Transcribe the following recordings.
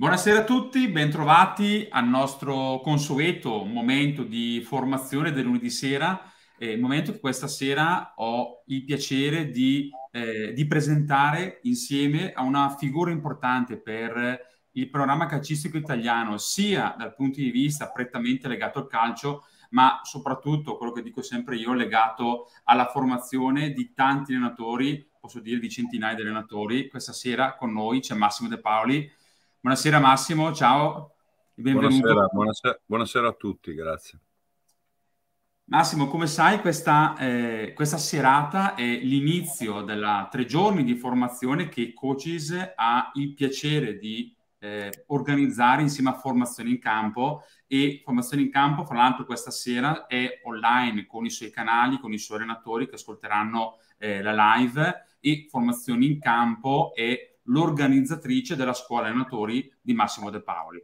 Buonasera a tutti, bentrovati al nostro consueto momento di formazione del lunedì sera, eh, momento che questa sera ho il piacere di, eh, di, presentare insieme a una figura importante per il programma calcistico italiano, sia dal punto di vista prettamente legato al calcio, ma soprattutto, quello che dico sempre io, legato alla formazione di tanti allenatori, posso dire di centinaia di allenatori. Questa sera con noi c'è Massimo De Paoli, Buonasera Massimo, ciao e benvenuto. Buonasera, buonasera, buonasera a tutti, grazie. Massimo, come sai questa, eh, questa serata è l'inizio della tre giorni di formazione che Coaches ha il piacere di eh, organizzare insieme a Formazione in Campo e Formazione in Campo, fra l'altro questa sera è online con i suoi canali, con i suoi allenatori che ascolteranno eh, la live e Formazione in Campo è l'organizzatrice della scuola allenatori di Massimo De Paoli.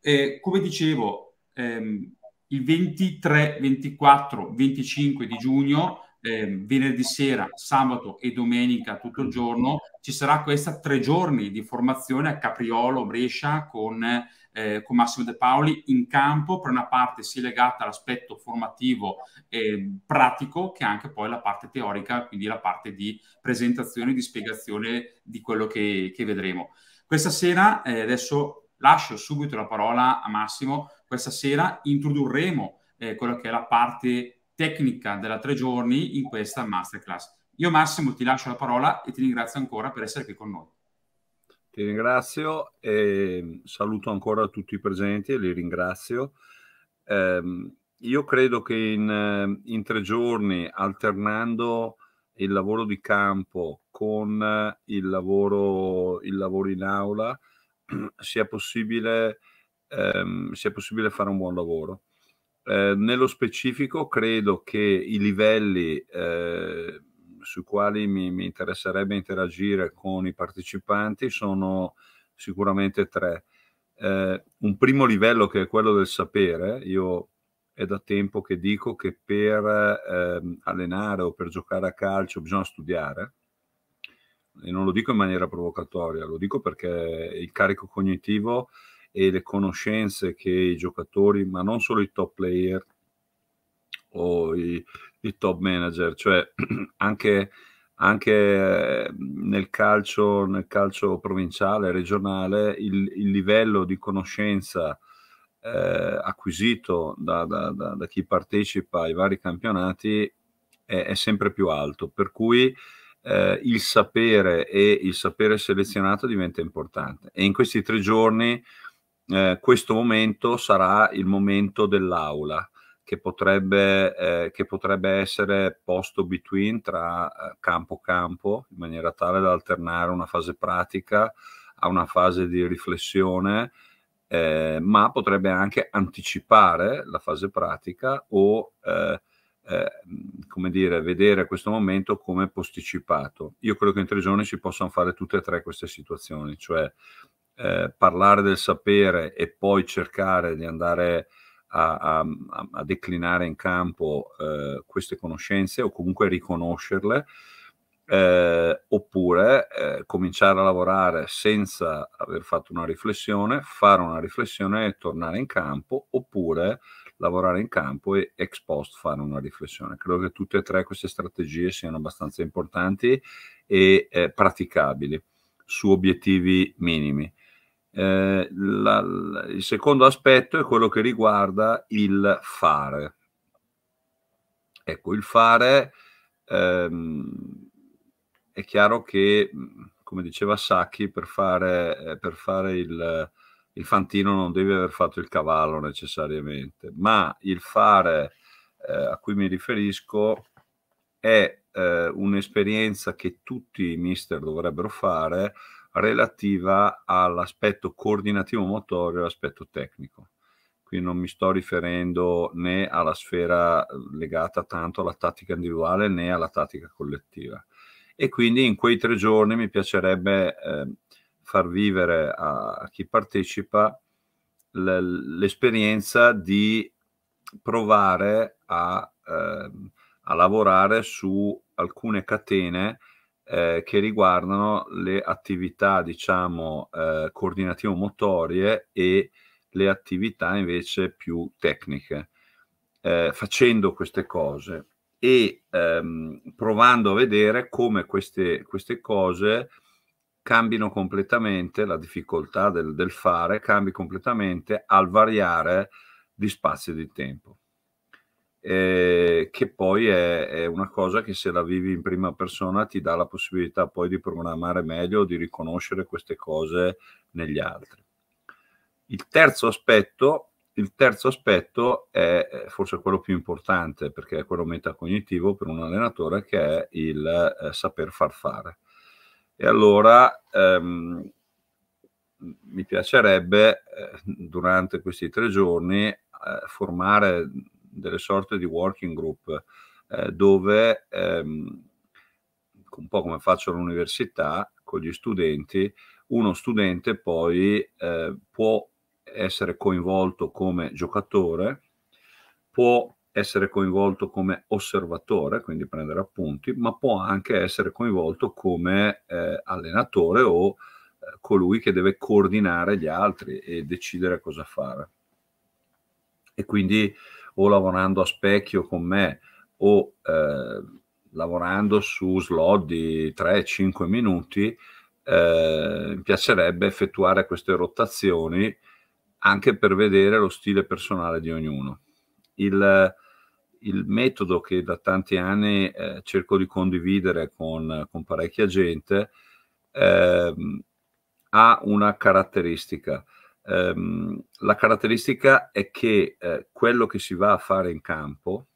Eh, come dicevo, ehm, il 23, 24, 25 di giugno, eh, venerdì sera, sabato e domenica tutto il giorno, ci sarà questa tre giorni di formazione a Capriolo, Brescia, con eh, con Massimo De Paoli in campo, per una parte sia legata all'aspetto formativo e pratico che anche poi la parte teorica, quindi la parte di presentazione e di spiegazione di quello che, che vedremo. Questa sera, eh, adesso lascio subito la parola a Massimo, questa sera introdurremo eh, quella che è la parte tecnica della tre giorni in questa masterclass. Io Massimo ti lascio la parola e ti ringrazio ancora per essere qui con noi. Ti ringrazio e mm, saluto ancora tutti i presenti e li ringrazio. Eh, io credo che in, eh, in, tre giorni, alternando il lavoro di campo con eh, il lavoro, il lavoro in aula, sia possibile, ehm, sia possibile fare un buon lavoro. Eh, nello specifico credo che i livelli eh, sui quali mi, mi interesserebbe interagire con i partecipanti sono sicuramente tre. Eh, un primo livello che è quello del sapere, io è da tempo che dico che per eh, allenare o per giocare a calcio bisogna studiare, e non lo dico in maniera provocatoria, lo dico perché il carico cognitivo e le conoscenze che i giocatori, ma non solo i top player o i, il top manager, cioè anche, anche ehm, nel, calcio, nel, calcio, provinciale, regionale, il, il livello di conoscenza eh, acquisito da, da, da, da, chi partecipa ai vari campionati è, è sempre più alto, per cui eh, il sapere e il sapere selezionato diventa importante. E in questi tre giorni eh, questo momento sarà il momento dell'aula che potrebbe, eh, che potrebbe essere posto between tra campo-campo, eh, e in maniera tale da alternare una fase pratica a una fase di riflessione, eh, ma potrebbe anche anticipare la fase pratica o eh, eh, come dire, vedere questo momento come posticipato. Io credo che in tre giorni si possano fare tutte e tre queste situazioni, cioè eh, parlare del sapere e poi cercare di andare a, a, a declinare in campo eh, queste conoscenze o comunque riconoscerle, eh, oppure eh, cominciare a lavorare senza aver fatto una riflessione, fare una riflessione e tornare in campo, oppure lavorare in campo e ex post fare una riflessione. Credo che tutte e tre queste strategie siano abbastanza importanti e eh, praticabili su obiettivi minimi. Eh, la, il secondo aspetto è quello che riguarda il fare. Ecco, il fare ehm, è chiaro che, come diceva Sacchi, per fare, eh, per fare il, il, fantino non devi aver fatto il cavallo necessariamente, ma il fare eh, a cui mi riferisco è eh, un'esperienza che tutti i mister dovrebbero fare, relativa all'aspetto coordinativo motorio e all'aspetto tecnico. Qui non mi sto riferendo né alla sfera eh, legata tanto alla tattica individuale né alla tattica collettiva. E quindi in quei tre giorni mi piacerebbe eh, far vivere a, a chi partecipa l'esperienza di provare a, eh, a lavorare su alcune catene eh, che riguardano le attività, diciamo, eh, coordinativo-motorie e le attività invece più tecniche. Eh, facendo queste cose e ehm, provando a vedere come queste, queste cose cambino completamente la difficoltà del, del fare, cambi completamente al variare di spazio e di tempo eh, che poi è, è, una cosa che se la vivi in prima persona ti dà la possibilità poi di programmare meglio, di riconoscere queste cose negli altri. Il terzo aspetto, il terzo aspetto è eh, forse quello più importante perché è quello metacognitivo per un allenatore che è il eh, saper far fare. E allora ehm, mi piacerebbe eh, durante questi tre giorni eh, formare delle sorte di working group eh, dove, ehm, un po' come faccio all'università, con gli studenti, uno studente poi eh, può essere coinvolto come giocatore, può essere coinvolto come osservatore, quindi prendere appunti, ma può anche essere coinvolto come eh, allenatore o eh, colui che deve coordinare gli altri e decidere cosa fare. E quindi o lavorando a specchio con me o eh, lavorando su slot di 3-5 minuti, eh, mi piacerebbe effettuare queste rotazioni anche per vedere lo stile personale di ognuno. Il, il metodo che da tanti anni eh, cerco di condividere con, con parecchia gente ehm, ha una caratteristica ehm, la caratteristica è che eh, quello che si va a fare in campo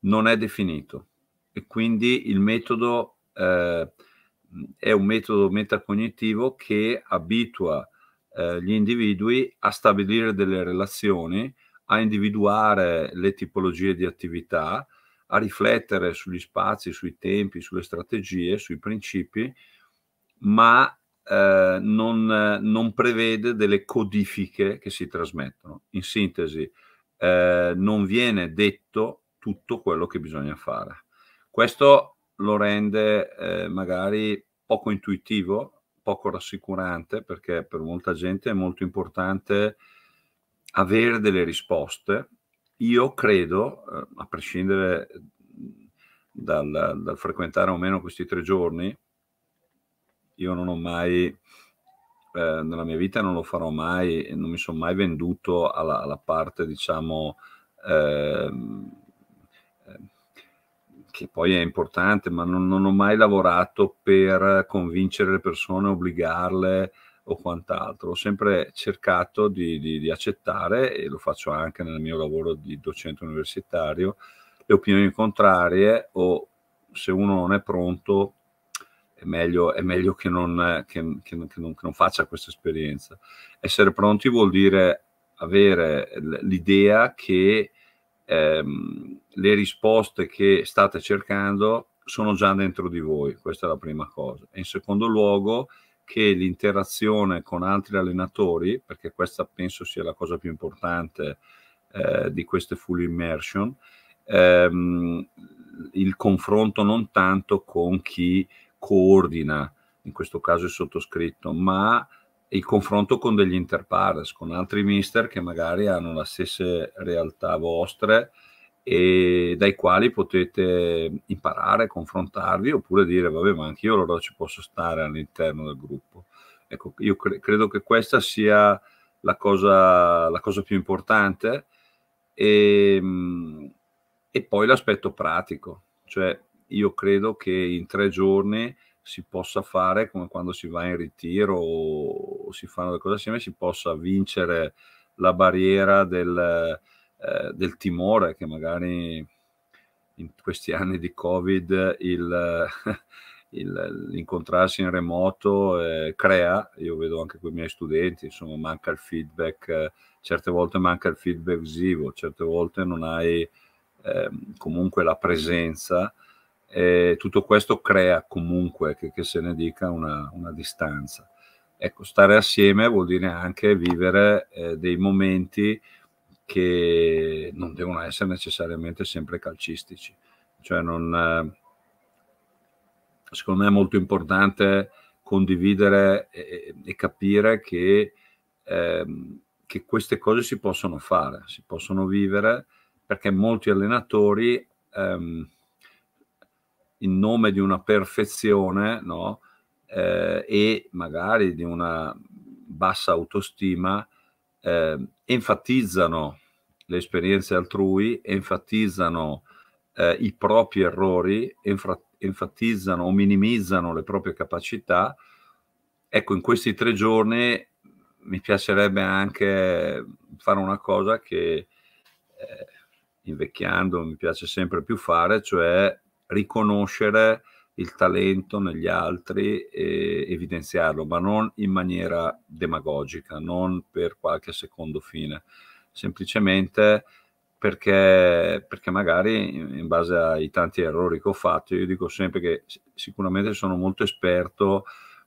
non è definito e quindi il metodo eh, è un metodo metacognitivo che abitua eh, gli individui a stabilire delle relazioni, a individuare le tipologie di attività, a riflettere sugli spazi, sui tempi, sulle strategie, sui principi, ma eh, non, non, prevede delle codifiche che si trasmettono. In sintesi, eh, non viene detto tutto quello che bisogna fare. Questo lo rende eh, magari poco intuitivo, poco rassicurante, perché per molta gente è molto importante avere delle risposte. Io credo, eh, a prescindere dal, dal frequentare o meno questi tre giorni, io non ho mai, eh, nella mia vita non lo farò mai, non mi sono mai venduto alla, alla parte, diciamo, eh, che poi è importante, ma non, non, ho mai lavorato per convincere le persone, obbligarle o quant'altro. Ho sempre cercato di, di, di accettare, e lo faccio anche nel mio lavoro di docente universitario, le opinioni contrarie o se uno non è pronto è meglio, è meglio che, non, che, che, non, che, non, faccia questa esperienza. Essere pronti vuol dire avere l'idea che ehm, le risposte che state cercando sono già dentro di voi, questa è la prima cosa. E in secondo luogo che l'interazione con altri allenatori, perché questa penso sia la cosa più importante eh, di queste full immersion, ehm, il confronto non tanto con chi coordina, in questo caso il sottoscritto, ma il confronto con degli interpares, con altri mister che magari hanno la stessa realtà vostre e dai quali potete imparare, confrontarvi oppure dire vabbè ma anch'io allora ci posso stare all'interno del gruppo. Ecco, io cre- credo che questa sia la cosa, la cosa più importante e, ehm, e poi l'aspetto pratico, cioè io credo che in tre giorni si possa fare come quando si va in ritiro o, si fanno le cose assieme, si possa vincere la barriera del, eh, del timore che magari in questi anni di Covid il, il, l'incontrarsi in remoto eh, crea, io vedo anche con i miei studenti, insomma manca il feedback, certe volte manca il feedback visivo, certe volte non hai ehm, comunque la presenza eh, tutto questo crea comunque, che, che se ne dica, una, una, distanza. Ecco, stare assieme vuol dire anche vivere eh, dei momenti che non devono essere necessariamente sempre calcistici. Cioè non, eh, secondo me è molto importante condividere e, e capire che, ehm, che, queste cose si possono fare, si possono vivere, perché molti allenatori ehm, in nome di una perfezione no? eh, e magari di una bassa autostima, eh, enfatizzano le esperienze altrui, enfatizzano eh, i propri errori, enfra- enfatizzano o minimizzano le proprie capacità. Ecco, in questi tre giorni mi piacerebbe anche fare una cosa che eh, invecchiando mi piace sempre più fare, cioè riconoscere il talento negli altri e evidenziarlo, ma non in maniera demagogica, non per qualche secondo fine, semplicemente perché, perché magari in, base ai tanti errori che ho fatto, io dico sempre che sicuramente sono molto esperto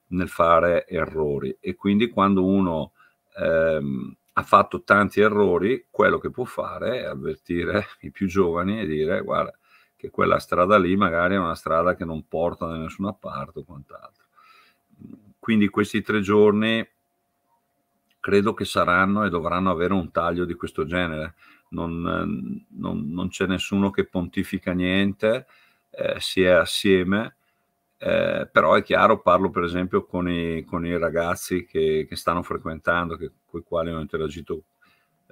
nel fare errori e quindi quando uno ehm, ha fatto tanti errori, quello che può fare è avvertire i più giovani e dire guarda, che quella strada lì magari è una strada che non porta da nessuna parte o quant'altro. Quindi questi tre giorni credo che saranno e dovranno avere un taglio di questo genere. Non, non, non c'è nessuno che pontifica niente, eh, si è assieme, eh, però è chiaro, parlo per esempio con i, con i ragazzi che, che, stanno frequentando, che, con i quali ho interagito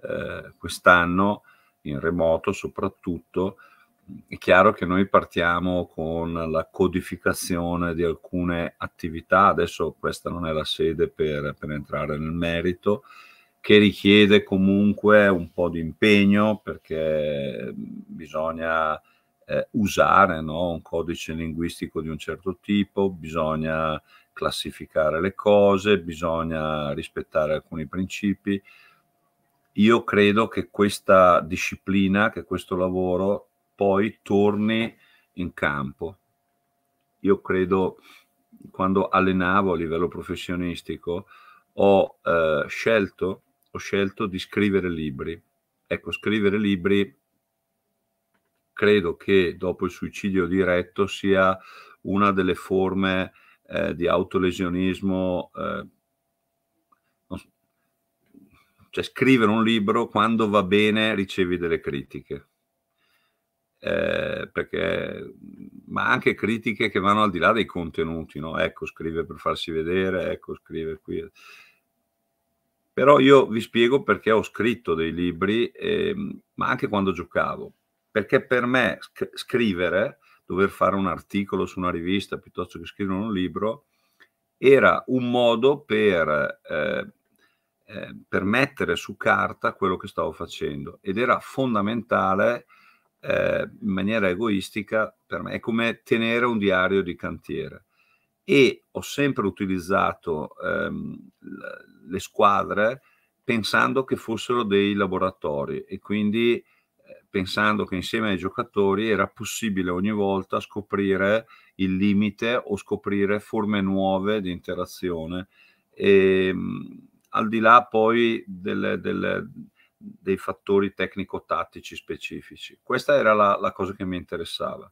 eh, quest'anno, in remoto soprattutto, è chiaro che noi partiamo con la codificazione di alcune attività, adesso questa non è la sede per, per entrare nel merito, che richiede comunque un po' di impegno perché bisogna eh, usare no? un codice linguistico di un certo tipo, bisogna classificare le cose, bisogna rispettare alcuni principi. Io credo che questa disciplina, che questo lavoro poi torni in campo. Io credo, quando allenavo a livello professionistico, ho, eh, scelto, ho scelto di scrivere libri. Ecco, scrivere libri credo che dopo il suicidio diretto sia una delle forme eh, di autolesionismo. Eh, cioè scrivere un libro quando va bene ricevi delle critiche eh, perché, ma anche critiche che vanno al di là dei contenuti, no? ecco scrive per farsi vedere, ecco scrive qui. Però io vi spiego perché ho scritto dei libri, eh, ma anche quando giocavo, perché per me sc- scrivere, dover fare un articolo su una rivista piuttosto che scrivere un libro, era un modo per... Eh, eh per mettere su carta quello che stavo facendo ed era fondamentale eh, in maniera egoistica per me, è come tenere un diario di cantiere. E ho sempre utilizzato ehm, le squadre pensando che fossero dei laboratori e quindi eh, pensando che insieme ai giocatori era possibile ogni volta scoprire il limite o scoprire forme nuove di interazione. E, ehm, al di là poi delle, delle dei fattori tecnico-tattici specifici. Questa era la, la cosa che mi interessava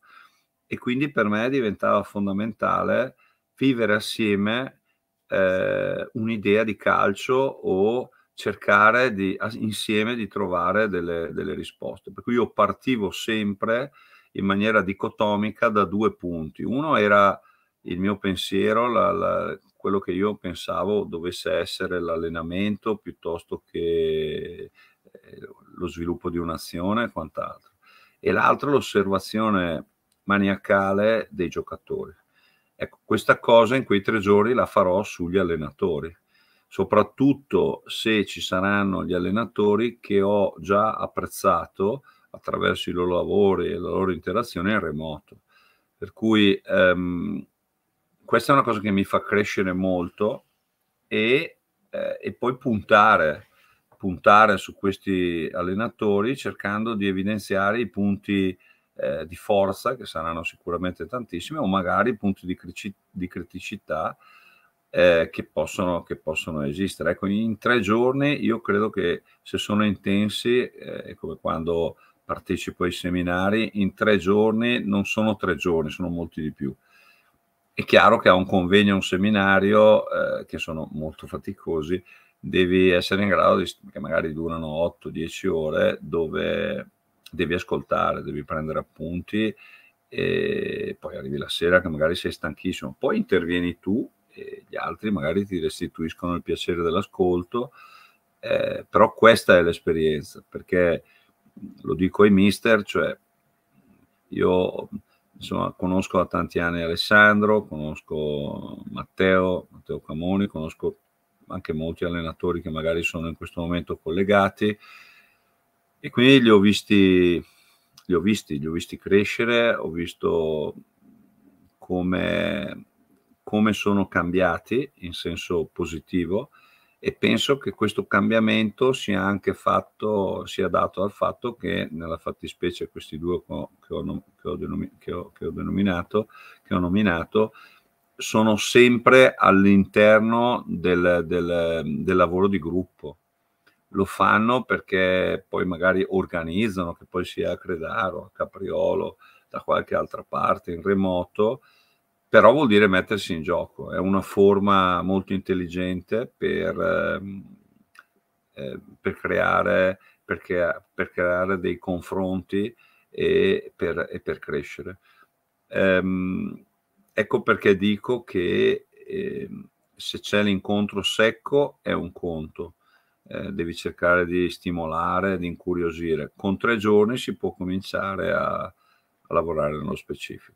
e quindi per me diventava fondamentale vivere assieme eh, un'idea di calcio o cercare di, insieme di trovare delle, delle, risposte. Per cui io partivo sempre in maniera dicotomica da due punti. Uno era il mio pensiero, la, la, quello che io pensavo dovesse essere l'allenamento piuttosto che eh, lo sviluppo di un'azione e quant'altro. E l'altro l'osservazione maniacale dei giocatori. Ecco, questa cosa in quei tre giorni la farò sugli allenatori, soprattutto se ci saranno gli allenatori che ho già apprezzato attraverso i loro lavori e la loro interazione in remoto. Per cui ehm, questa è una cosa che mi fa crescere molto e, eh, e poi puntare puntare su questi allenatori cercando di evidenziare i punti eh, di forza, che saranno sicuramente tantissimi, o magari i punti di, di criticità eh, che, possono, che, possono, esistere. Ecco, in tre giorni io credo che se sono intensi, eh, come quando partecipo ai seminari, in tre giorni non sono tre giorni, sono molti di più. È chiaro che a un convegno, a un seminario, eh, che sono molto faticosi, devi essere in grado, di, che magari durano 8-10 ore, dove devi ascoltare, devi prendere appunti e poi arrivi la sera che magari sei stanchissimo, poi intervieni tu e gli altri magari ti restituiscono il piacere dell'ascolto, eh, però questa è l'esperienza, perché lo dico ai mister, cioè io insomma, conosco da tanti anni Alessandro, conosco Matteo, Matteo Camoni, conosco anche molti allenatori che magari sono in questo momento collegati e quindi li ho visti, li ho visti, li ho visti crescere, ho visto come, come sono cambiati in senso positivo e penso che questo cambiamento sia anche fatto, sia dato al fatto che nella fattispecie questi due che ho, che ho, che ho, denominato, che ho nominato sono sempre all'interno del, del, del lavoro di gruppo. Lo fanno perché poi magari organizzano, che poi sia a Credaro, a Capriolo, da qualche altra parte, in remoto, però vuol dire mettersi in gioco. È una forma molto intelligente per, eh, eh per, creare, perché, per creare, dei confronti e per, e per crescere. Ehm, Ecco perché dico che eh, se c'è l'incontro secco è un conto, eh, devi cercare di stimolare, di incuriosire. Con tre giorni si può cominciare a, a lavorare nello specifico.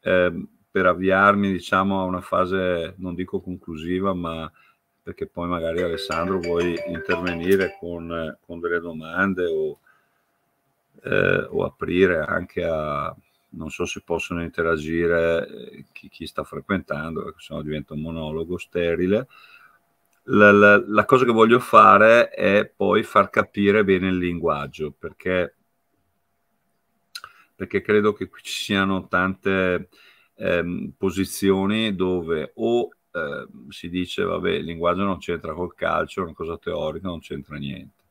Eh, per avviarmi diciamo, a una fase, non dico conclusiva, ma perché poi magari Alessandro vuoi intervenire con, con delle domande o, eh, o aprire anche a non so se possono interagire eh, chi, chi sta frequentando, perché sennò diventa un monologo sterile. La, la, la, cosa che voglio fare è poi far capire bene il linguaggio, perché, perché credo che qui ci siano tante ehm, posizioni dove o ehm, si dice, vabbè, il linguaggio non c'entra col calcio, è una cosa teorica, non c'entra niente,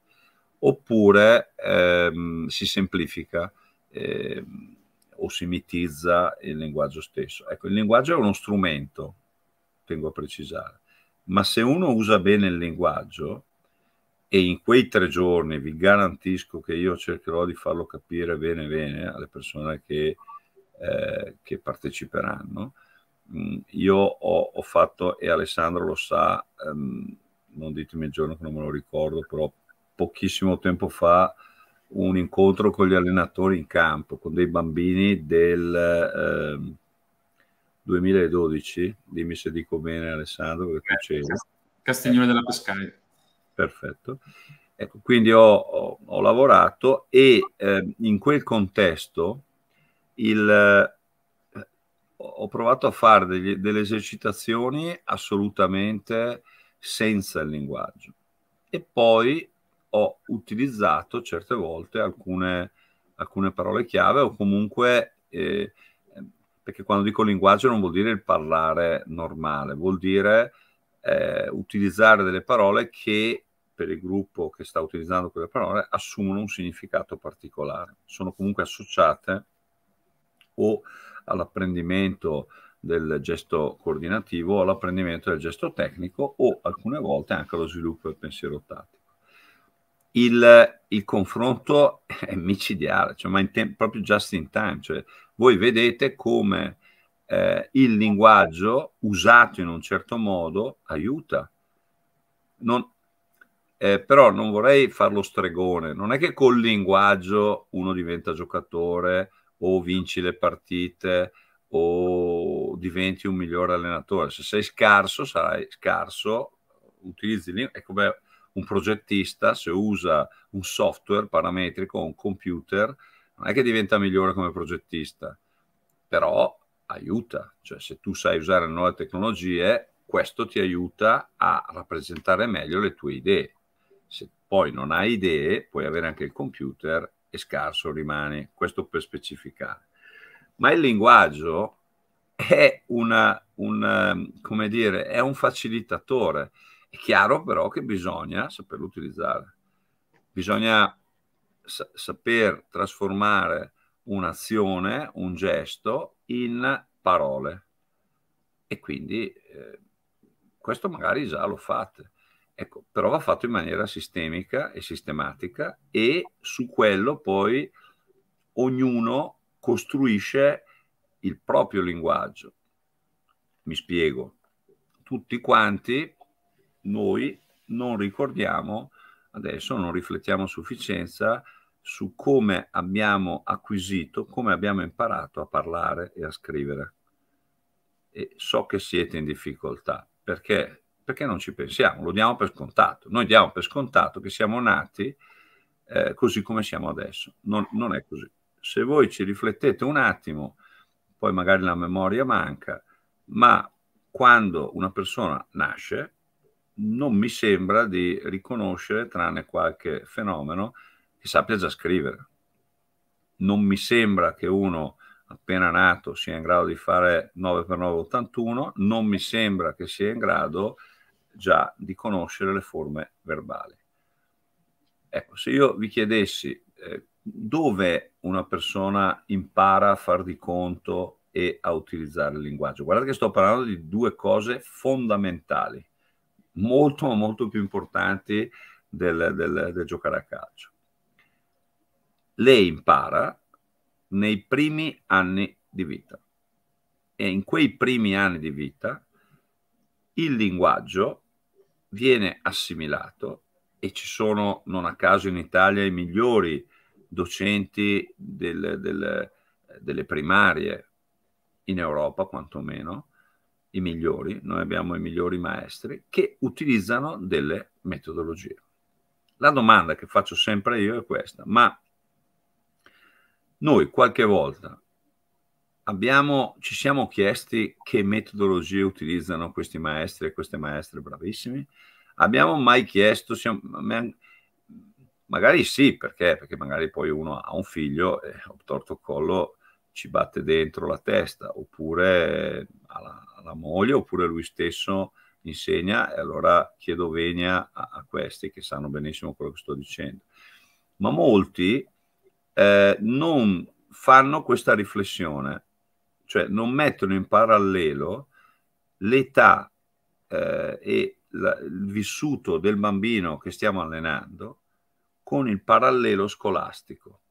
oppure ehm, si semplifica. Ehm, o si mitizza il linguaggio stesso. Ecco, il linguaggio è uno strumento, tengo a precisare, ma se uno usa bene il linguaggio, e in quei tre giorni vi garantisco che io cercherò di farlo capire bene bene alle persone che, eh, che parteciperanno, mm, io ho, ho, fatto, e Alessandro lo sa, ehm, non ditemi il giorno che non me lo ricordo, però pochissimo tempo fa un incontro con gli allenatori in campo, con dei bambini del eh, 2012, dimmi se dico bene Alessandro, perché tu eh, c'eri. Castiglione della Pescaia. Perfetto. Ecco, quindi ho, ho, ho lavorato e eh, in quel contesto il, eh, ho provato a fare degli, delle esercitazioni assolutamente senza il linguaggio. E poi ho utilizzato certe volte alcune, alcune parole chiave o comunque, eh, perché quando dico linguaggio non vuol dire il parlare normale, vuol dire eh, utilizzare delle parole che per il gruppo che sta utilizzando quelle parole assumono un significato particolare, sono comunque associate o all'apprendimento del gesto coordinativo all'apprendimento del gesto tecnico o alcune volte anche allo sviluppo del pensiero tattico il, il confronto è micidiale, cioè, ma in te- proprio just in time. Cioè, voi vedete come eh, il linguaggio usato in un certo modo aiuta. Non, eh, però non vorrei farlo stregone, non è che col linguaggio uno diventa giocatore o vinci le partite o diventi un migliore allenatore. Se sei scarso, sarai scarso, utilizzi il linguaggio. Ecco, è come un progettista, se usa un software parametrico, un computer, non è che diventa migliore come progettista, però aiuta, cioè se tu sai usare nuove tecnologie, questo ti aiuta a rappresentare meglio le tue idee. Se poi non hai idee, puoi avere anche il computer e scarso rimani, questo per specificare. Ma il linguaggio è, una, una, ehm, dire, è un facilitatore è chiaro però che bisogna saperlo utilizzare, bisogna sa- saper trasformare un'azione, un gesto in parole. E quindi eh, questo magari già lo fate. Ecco, però va fatto in maniera sistemica e sistematica e su quello poi ognuno costruisce il proprio linguaggio. Mi spiego. Tutti quanti noi non ricordiamo adesso, non riflettiamo a sufficienza su come abbiamo acquisito, come abbiamo imparato a parlare e a scrivere. E so che siete in difficoltà perché, perché non ci pensiamo, lo diamo per scontato. Noi diamo per scontato che siamo nati eh, così come siamo adesso. Non, non è così. Se voi ci riflettete un attimo, poi magari la memoria manca, ma quando una persona nasce, non mi sembra di riconoscere tranne qualche fenomeno che sappia già scrivere. Non mi sembra che uno appena nato sia in grado di fare 9x981, non mi sembra che sia in grado già di conoscere le forme verbali. Ecco, se io vi chiedessi eh, dove una persona impara a far di conto e a utilizzare il linguaggio, guardate che sto parlando di due cose fondamentali molto molto più importanti del, del, del giocare a calcio. Lei impara nei primi anni di vita e in quei primi anni di vita il linguaggio viene assimilato e ci sono non a caso in Italia i migliori docenti del, del, delle primarie in Europa quantomeno i migliori, noi abbiamo i migliori maestri che utilizzano delle metodologie. La domanda che faccio sempre io è questa, ma noi qualche volta abbiamo, ci siamo chiesti che metodologie utilizzano questi maestri e queste maestre bravissimi? Abbiamo mai chiesto, siamo, magari sì, perché? perché magari poi uno ha un figlio e ho oh, torto collo ci batte dentro la testa, oppure alla, alla moglie, oppure lui stesso insegna e allora chiedo venia a, a, questi che sanno benissimo quello che sto dicendo. Ma molti eh, non fanno questa riflessione, cioè non mettono in parallelo l'età eh, e la, il vissuto del bambino che stiamo allenando con il parallelo scolastico.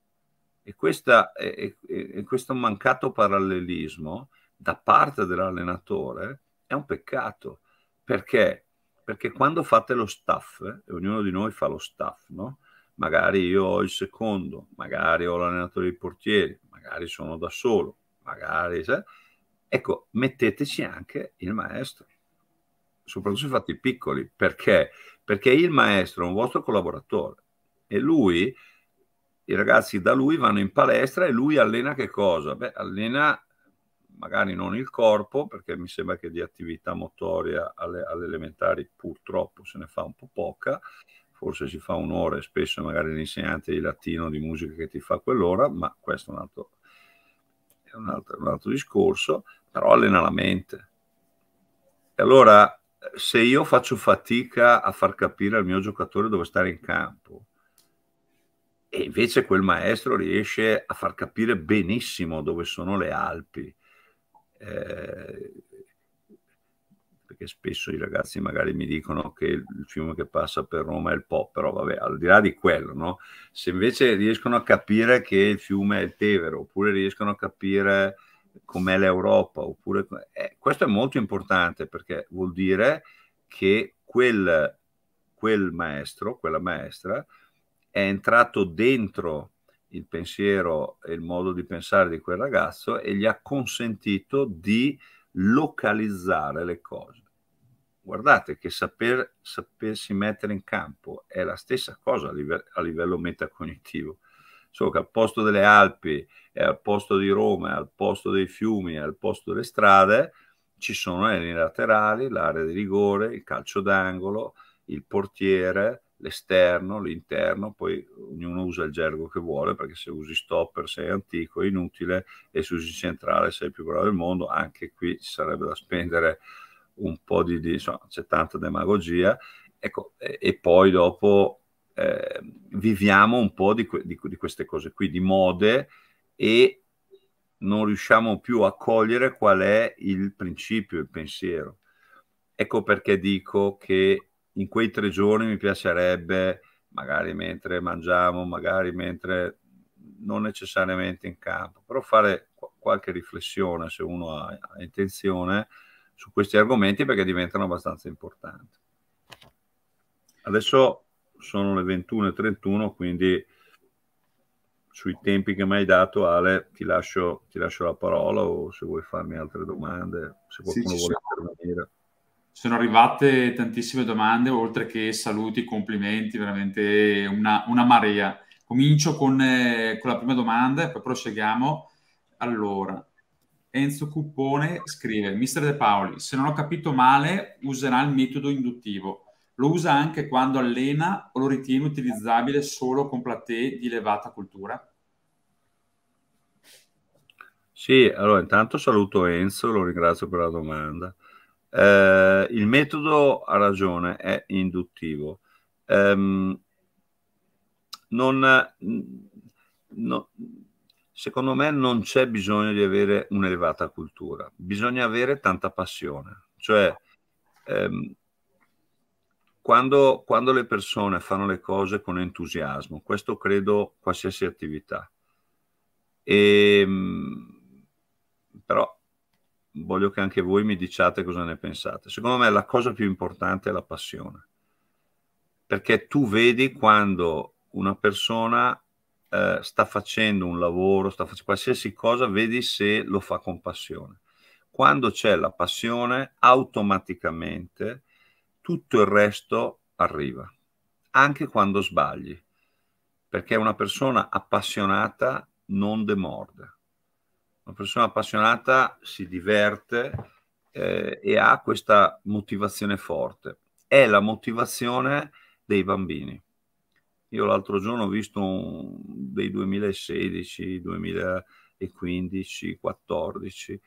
E, questa, e, e, questo mancato parallelismo da parte dell'allenatore è un peccato. Perché? Perché quando fate lo staff, e ognuno di noi fa lo staff, no? magari io ho il secondo, magari ho l'allenatore dei portieri, magari sono da solo, magari... Sai? Ecco, metteteci anche il maestro, soprattutto se fate i piccoli, perché? Perché il maestro è un vostro collaboratore e lui i ragazzi da lui vanno in palestra e lui allena che cosa? Beh, allena magari non il corpo, perché mi sembra che di attività motoria alle, alle elementari purtroppo se ne fa un po' poca, forse si fa un'ora e spesso magari l'insegnante di latino, di musica che ti fa quell'ora, ma questo è un altro, è un altro, un altro discorso, però allena la mente. E allora, se io faccio fatica a far capire al mio giocatore dove stare in campo, e invece quel maestro riesce a far capire benissimo dove sono le Alpi. Eh, perché spesso i ragazzi magari mi dicono che il fiume che passa per Roma è il Po, però vabbè, al di là di quello, no? se invece riescono a capire che il fiume è il Tevere, oppure riescono a capire com'è l'Europa, oppure... Eh, questo è molto importante perché vuol dire che quel, quel maestro, quella maestra, è entrato dentro il pensiero e il modo di pensare di quel ragazzo e gli ha consentito di localizzare le cose. Guardate che saper, sapersi mettere in campo è la stessa cosa a, live- a livello metacognitivo. Solo che al posto delle Alpi, al posto di Roma, al posto dei fiumi, al posto delle strade, ci sono le linee laterali, l'area di rigore, il calcio d'angolo, il portiere, l'esterno, l'interno, poi ognuno usa il gergo che vuole, perché se usi stopper sei antico, è inutile, e se usi centrale sei il più bravo del mondo, anche qui ci sarebbe da spendere un po' di... di insomma, c'è tanta demagogia, ecco, e, e poi dopo eh, viviamo un po' di, di, di queste cose qui, di mode, e non riusciamo più a cogliere qual è il principio, il pensiero. Ecco perché dico che in quei tre giorni mi piacerebbe, magari mentre mangiamo, magari mentre non necessariamente in campo, però fare qualche riflessione se uno ha, intenzione su questi argomenti perché diventano abbastanza importanti. Adesso sono le 21.31, quindi sui tempi che mi hai dato, Ale, ti lascio, ti lascio, la parola o se vuoi farmi altre domande, se qualcuno sì, vuole intervenire sono arrivate tantissime domande, oltre che saluti, complimenti, veramente una, una marea. Comincio con, eh, con, la prima domanda e poi proseguiamo. Allora, Enzo Cuppone scrive, Mister De Paoli, se non ho capito male, userà il metodo induttivo. Lo usa anche quando allena o lo ritiene utilizzabile solo con platee di elevata cultura? Sì, allora intanto saluto Enzo, lo ringrazio per la domanda. Eh, il metodo ha ragione, è induttivo. Um, non, mm, no, secondo me non c'è bisogno di avere un'elevata cultura, bisogna avere tanta passione. Cioè, ehm, quando, quando, le persone fanno le cose con entusiasmo, questo credo qualsiasi attività. E, ehm, però voglio che anche voi mi diciate cosa ne pensate. Secondo me la cosa più importante è la passione, perché tu vedi quando una persona eh, sta facendo un lavoro, sta facendo qualsiasi cosa, vedi se lo fa con passione. Quando c'è la passione, automaticamente tutto il resto arriva, anche quando sbagli, perché una persona appassionata non demorde una persona appassionata si diverte eh, e ha questa motivazione forte. È la motivazione dei bambini. Io l'altro giorno ho visto un, dei 2016, 2015, 2014,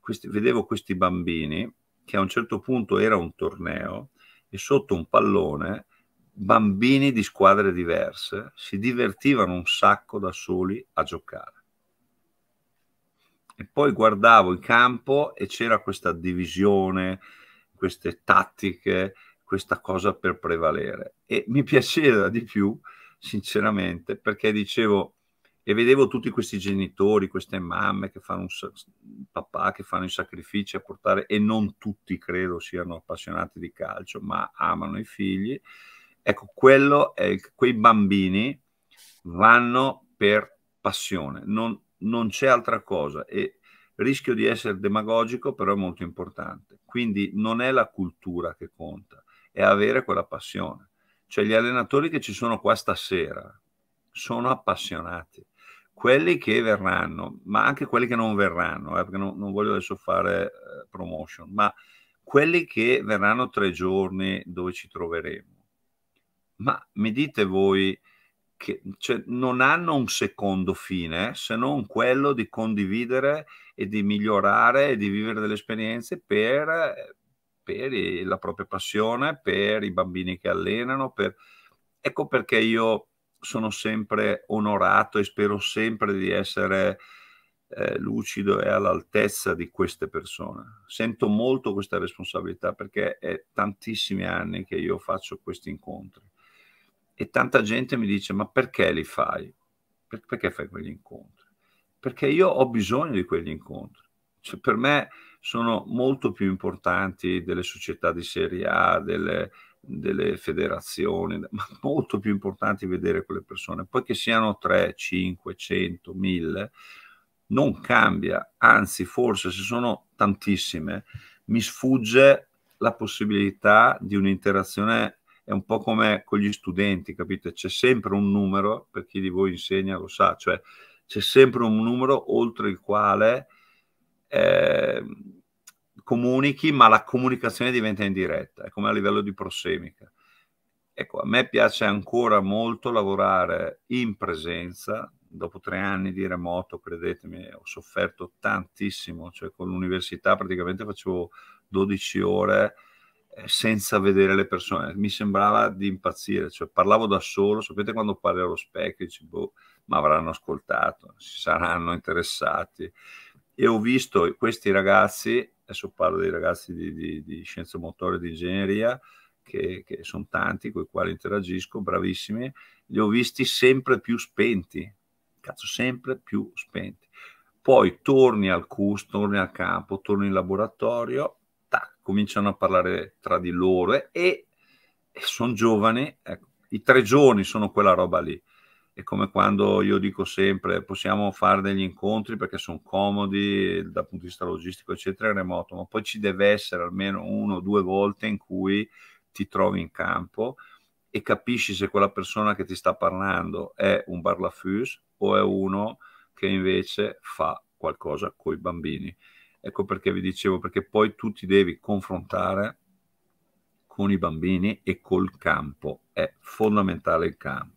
questi, vedevo questi bambini che a un certo punto era un torneo e sotto un pallone bambini di squadre diverse si divertivano un sacco da soli a giocare e poi guardavo in campo e c'era questa divisione, queste tattiche, questa cosa per prevalere. E mi piaceva di più, sinceramente, perché dicevo, e vedevo tutti questi genitori, queste mamme che fanno un papà che fanno i sacrifici a portare, e non tutti credo siano appassionati di calcio, ma amano i figli. Ecco, quello è, quei bambini vanno per passione, non non c'è altra cosa e rischio di essere demagogico però è molto importante. Quindi non è la cultura che conta, è avere quella passione. Cioè gli allenatori che ci sono qua stasera sono appassionati. Quelli che verranno, ma anche quelli che non verranno, eh, perché non, non, voglio adesso fare eh, promotion, ma quelli che verranno tre giorni dove ci troveremo. Ma mi dite voi che cioè, non hanno un secondo fine se non quello di condividere e di migliorare e di vivere delle esperienze per, per la propria passione, per i bambini che allenano. Per... Ecco perché io sono sempre onorato e spero sempre di essere eh, lucido e all'altezza di queste persone. Sento molto questa responsabilità perché è tantissimi anni che io faccio questi incontri e tanta gente mi dice ma perché li fai? Per, perché fai quegli incontri? Perché io ho bisogno di quegli incontri. Cioè, per me sono molto più importanti delle società di serie A, delle, delle federazioni, ma molto più importanti vedere quelle persone. Poi che siano 3, 5, 100, 1000, non cambia, anzi forse se sono tantissime, mi sfugge la possibilità di un'interazione è un po' come con gli studenti, capite? C'è sempre un numero, per chi di voi insegna lo sa, cioè c'è sempre un numero oltre il quale eh, comunichi, ma la comunicazione diventa indiretta, è come a livello di prossemica. Ecco, a me piace ancora molto lavorare in presenza, dopo tre anni di remoto, credetemi, ho sofferto tantissimo, cioè con l'università praticamente facevo 12 ore eh, senza vedere le persone. Mi sembrava di impazzire, cioè parlavo da solo, sapete quando parli allo specchio, dici, boh, ma avranno ascoltato, si saranno interessati. E ho visto questi ragazzi, adesso parlo dei ragazzi di, di, di scienze motorie e di ingegneria, che, che sono tanti, con i quali interagisco, bravissimi, li ho visti sempre più spenti, cazzo, sempre più spenti. Poi torni al CUS, torni al campo, torni in laboratorio cominciano a parlare tra di loro e, e, sono giovani, ecco, i tre giorni sono quella roba lì. È come quando io dico sempre possiamo fare degli incontri perché sono comodi dal punto di vista logistico, eccetera, in remoto, ma poi ci deve essere almeno uno o due volte in cui ti trovi in campo e capisci se quella persona che ti sta parlando è un barlafus o è uno che invece fa qualcosa con i bambini. Ecco perché vi dicevo, perché poi tu ti devi confrontare con i bambini e col campo. È fondamentale il campo.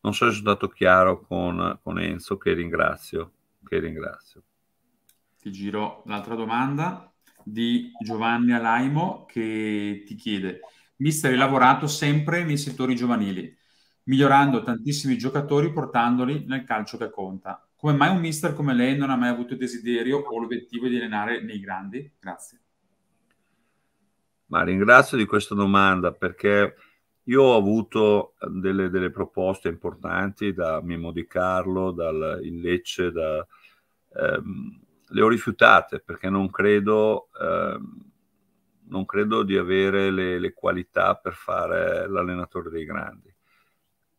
Non so se sono stato chiaro con, con Enzo, che ringrazio, che ringrazio. Ti giro l'altra domanda di Giovanni Alaimo che ti chiede, mister, hai lavorato sempre nei settori giovanili, migliorando tantissimi giocatori portandoli nel calcio che conta come mai un mister come lei non ha mai avuto il desiderio o l'obiettivo di allenare nei grandi? Grazie. Ma ringrazio di questa domanda perché io ho avuto eh, delle, delle proposte importanti da Mimo Di Carlo, dal in Lecce, da, ehm, le ho rifiutate perché non credo, ehm, non credo di avere le, le qualità per fare l'allenatore dei grandi.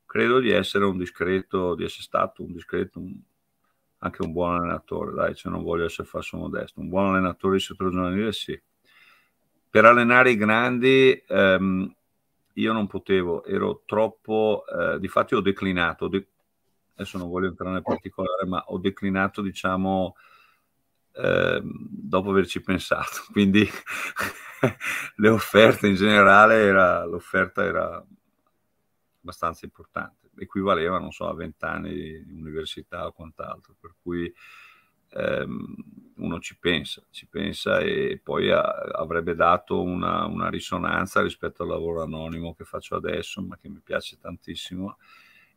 Credo di essere un discreto, di essere stato un discreto, un, anche un buon allenatore, dai, cioè non voglio essere falso modesto, un buon allenatore di settore giovanile sì. Per allenare i grandi ehm, io non potevo, ero troppo, eh, di fatto ho declinato, de- adesso non voglio entrare nel particolare, ma ho declinato diciamo eh, dopo averci pensato, quindi le offerte in generale, era, l'offerta era abbastanza importante equivaleva, non so, a 20 anni di università o quant'altro, per cui ehm, uno ci pensa, ci pensa e poi a, avrebbe dato una, una, risonanza rispetto al lavoro anonimo che faccio adesso, ma che mi piace tantissimo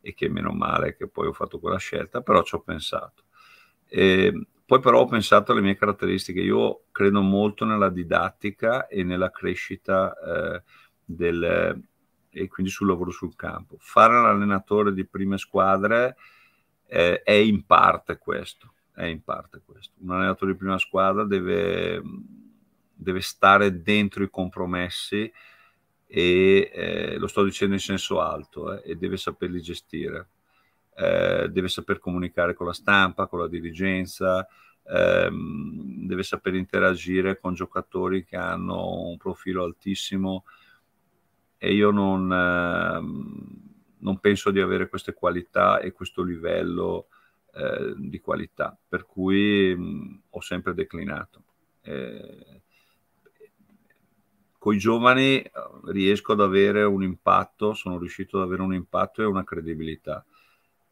e che meno male che poi ho fatto quella scelta, però ci ho pensato. E, ehm, poi però ho pensato alle mie caratteristiche, io credo molto nella didattica e nella crescita eh, del, e quindi sul lavoro sul campo. Fare l'allenatore di prime squadre eh, è in parte questo, è in parte questo. Un allenatore di prima squadra deve, deve stare dentro i compromessi e eh, lo sto dicendo in senso alto eh, e deve saperli gestire. Eh, deve saper comunicare con la stampa, con la dirigenza, ehm, deve saper interagire con giocatori che hanno un profilo altissimo e io non, eh, non penso di avere queste qualità e questo livello eh, di qualità, per cui mh, mm, ho sempre declinato. Eh, con i giovani eh, riesco ad avere un impatto, sono riuscito ad avere un impatto e una credibilità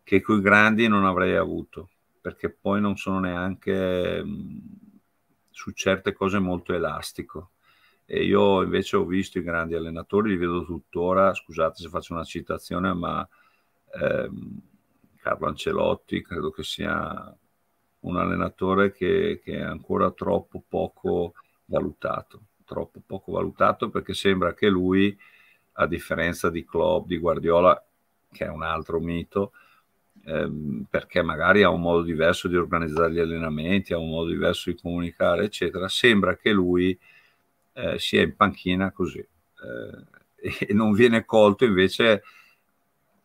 che coi grandi non avrei avuto, perché poi non sono neanche mh, mm, su certe cose molto elastico. E io invece ho visto i grandi allenatori, li vedo tuttora, scusate se faccio una citazione, ma ehm, Carlo Ancelotti credo che sia un allenatore che, che, è ancora troppo poco valutato, troppo poco valutato perché sembra che lui, a differenza di Klopp, di Guardiola, che è un altro mito, ehm, perché magari ha un modo diverso di organizzare gli allenamenti, ha un modo diverso di comunicare, eccetera, sembra che lui eh, si è in panchina così eh, e non viene colto invece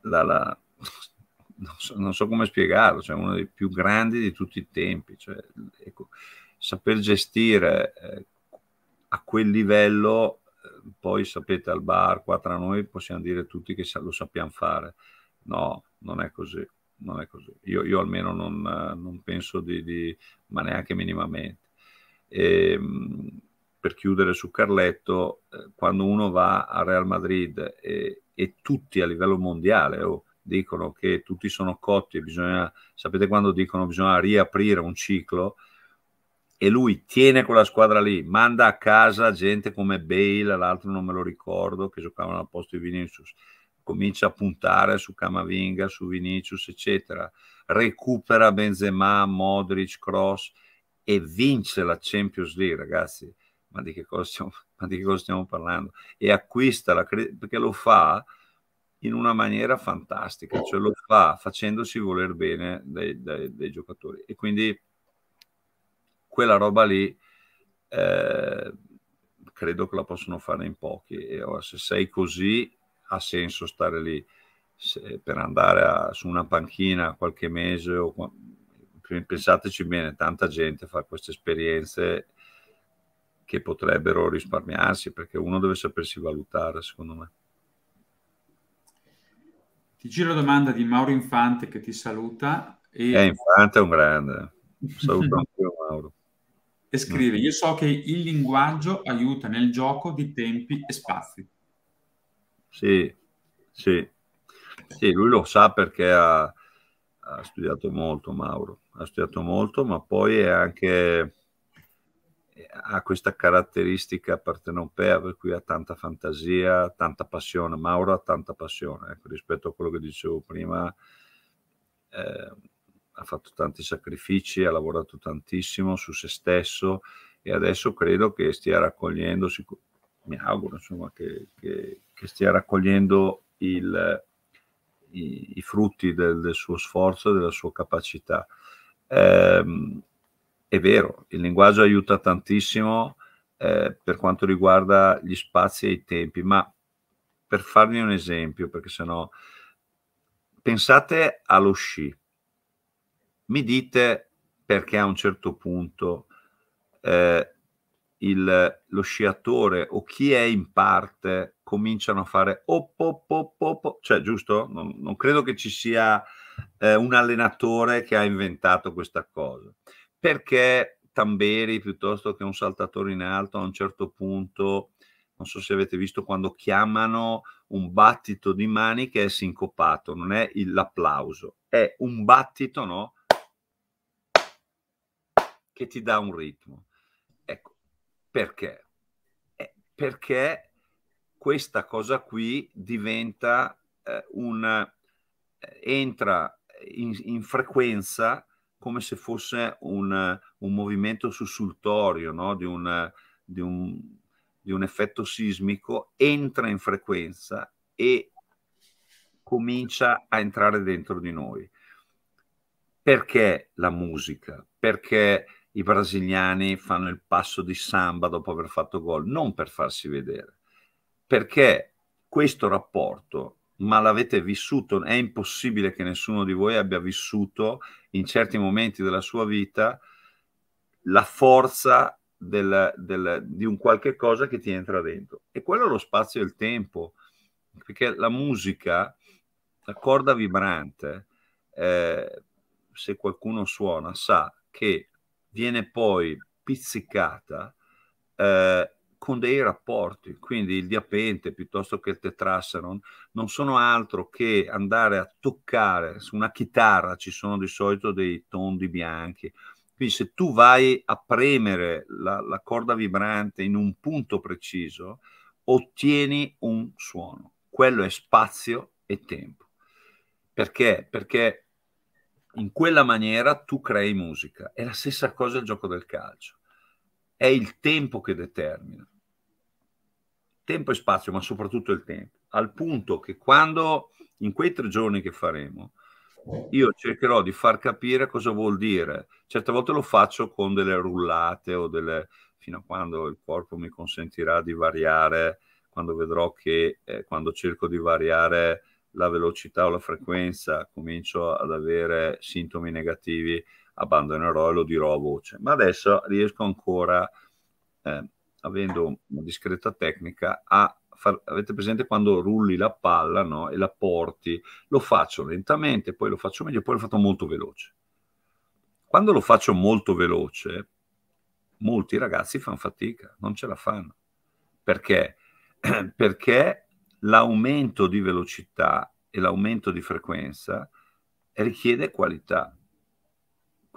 la, la, non, so, non, so, come spiegarlo, cioè uno dei più grandi di tutti i tempi, cioè, ecco, saper gestire eh, a quel livello, eh, poi sapete al bar, qua tra noi possiamo dire tutti che lo sappiamo fare, no, non è così. Non è così. Io, io almeno non, non penso di, di, ma neanche minimamente. E, ehm, per chiudere su Carletto, eh, quando uno va a Real Madrid e, e tutti a livello mondiale oh, dicono che tutti sono cotti e bisogna, sapete quando dicono bisogna riaprire un ciclo, e lui tiene quella squadra lì, manda a casa gente come Bale, l'altro non me lo ricordo, che giocavano al posto di Vinicius, comincia a puntare su Camavinga, su Vinicius, eccetera, recupera Benzema, Modric, Cross e vince la Champions League, ragazzi ma di, stiamo, ma di che cosa stiamo, parlando? E acquista la credibilità perché lo fa in una maniera fantastica, cioè lo fa facendosi voler bene dai, dai, dai giocatori. E quindi quella roba lì eh, credo che la possono fare in pochi. E allora, se sei così, ha senso stare lì se, per andare a, su una panchina qualche mese o pensateci bene, tanta gente fa queste esperienze che potrebbero risparmiarsi, perché uno deve sapersi valutare, secondo me. Ti giro la domanda di Mauro Infante che ti saluta. E... Eh, Infante è un grande. Saluto anch'io Mauro. E scrive, io so che il linguaggio aiuta nel gioco di tempi e spazi. Sì, sì. sì lui lo sa perché ha, ha studiato molto Mauro, ha studiato molto, ma poi è anche ha questa caratteristica partenopea per cui ha tanta fantasia, tanta passione, Mauro ha tanta passione ecco, rispetto a quello che dicevo prima eh, ha fatto tanti sacrifici, ha lavorato tantissimo su se stesso e adesso credo che stia raccogliendo, mi auguro insomma, che, che, che stia raccogliendo il, i, i, frutti del, del, suo sforzo e della sua capacità. Eh, è vero, il linguaggio aiuta tantissimo eh, per quanto riguarda gli spazi e i tempi, ma per farvi un esempio, perché sennò pensate allo sci. Mi dite perché a un certo punto eh, il, lo sciatore o chi è in parte cominciano a fare op, op, op, op, cioè giusto? Non, non credo che ci sia eh, un allenatore che ha inventato questa cosa perché Tamberi piuttosto che un saltatore in alto a un certo punto, non so se avete visto quando chiamano un battito di mani che è sincopato, non è l'applauso, è un battito no? che ti dà un ritmo. Ecco, perché? Eh, perché questa cosa qui diventa eh, un eh, entra in, in frequenza come se fosse un, un movimento sussultorio no? di, un, di, un, di un effetto sismico, entra in frequenza e comincia a entrare dentro di noi. Perché la musica? Perché i brasiliani fanno il passo di samba dopo aver fatto gol? Non per farsi vedere, perché questo rapporto ma l'avete vissuto, è impossibile che nessuno di voi abbia vissuto in certi momenti della sua vita la forza del, del, di un qualche cosa che ti entra dentro. E quello è lo spazio e il tempo, perché la musica, la corda vibrante, eh, se qualcuno suona, sa che viene poi pizzicata eh, con dei rapporti, quindi il diapente piuttosto che il tetrassaron non sono altro che andare a toccare su una chitarra, ci sono di solito dei tondi bianchi, quindi se tu vai a premere la, la corda vibrante in un punto preciso, ottieni un suono, quello è spazio e tempo. Perché? Perché in quella maniera tu crei musica, è la stessa cosa il gioco del calcio è il tempo che determina. Tempo e spazio, ma soprattutto il tempo. Al punto che quando, in quei tre giorni che faremo, io cercherò di far capire cosa vuol dire. Certe volte lo faccio con delle rullate o delle... fino a quando il corpo mi consentirà di variare, quando vedrò che eh, quando cerco di variare la velocità o la frequenza comincio ad avere sintomi negativi abbandonerò e lo dirò a voce. Ma adesso riesco ancora, eh, avendo una discreta tecnica, a far... Avete presente quando rulli la palla no? e la porti? Lo faccio lentamente, poi lo faccio meglio, poi l'ho fatto molto veloce. Quando lo faccio molto veloce, molti ragazzi fanno fatica, non ce la fanno. Perché? Perché l'aumento di velocità e l'aumento di frequenza richiede qualità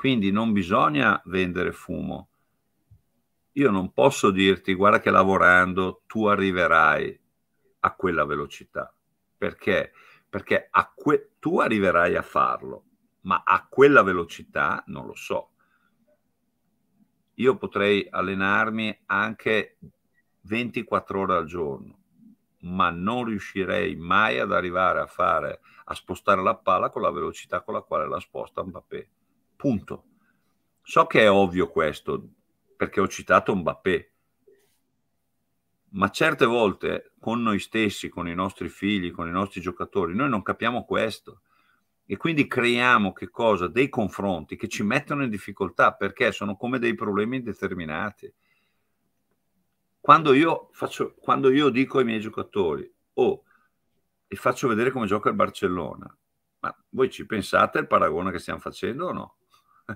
quindi non bisogna vendere fumo. Io non posso dirti guarda che lavorando tu arriverai a quella velocità. Perché? Perché que- tu arriverai a farlo, ma a quella velocità non lo so. Io potrei allenarmi anche 24 ore al giorno, ma non riuscirei mai ad arrivare a fare a spostare la palla con la velocità con la quale la sposta Mbappé. Punto. So che è ovvio questo, perché ho citato Mbappé, ma certe volte con noi stessi, con i nostri figli, con i nostri giocatori, noi non capiamo questo e quindi creiamo che cosa? Dei confronti che ci mettono in difficoltà perché sono come dei problemi indeterminati. Quando io, faccio, quando io dico ai miei giocatori, oh, e faccio vedere come gioca il Barcellona, ma voi ci pensate al paragone che stiamo facendo o no?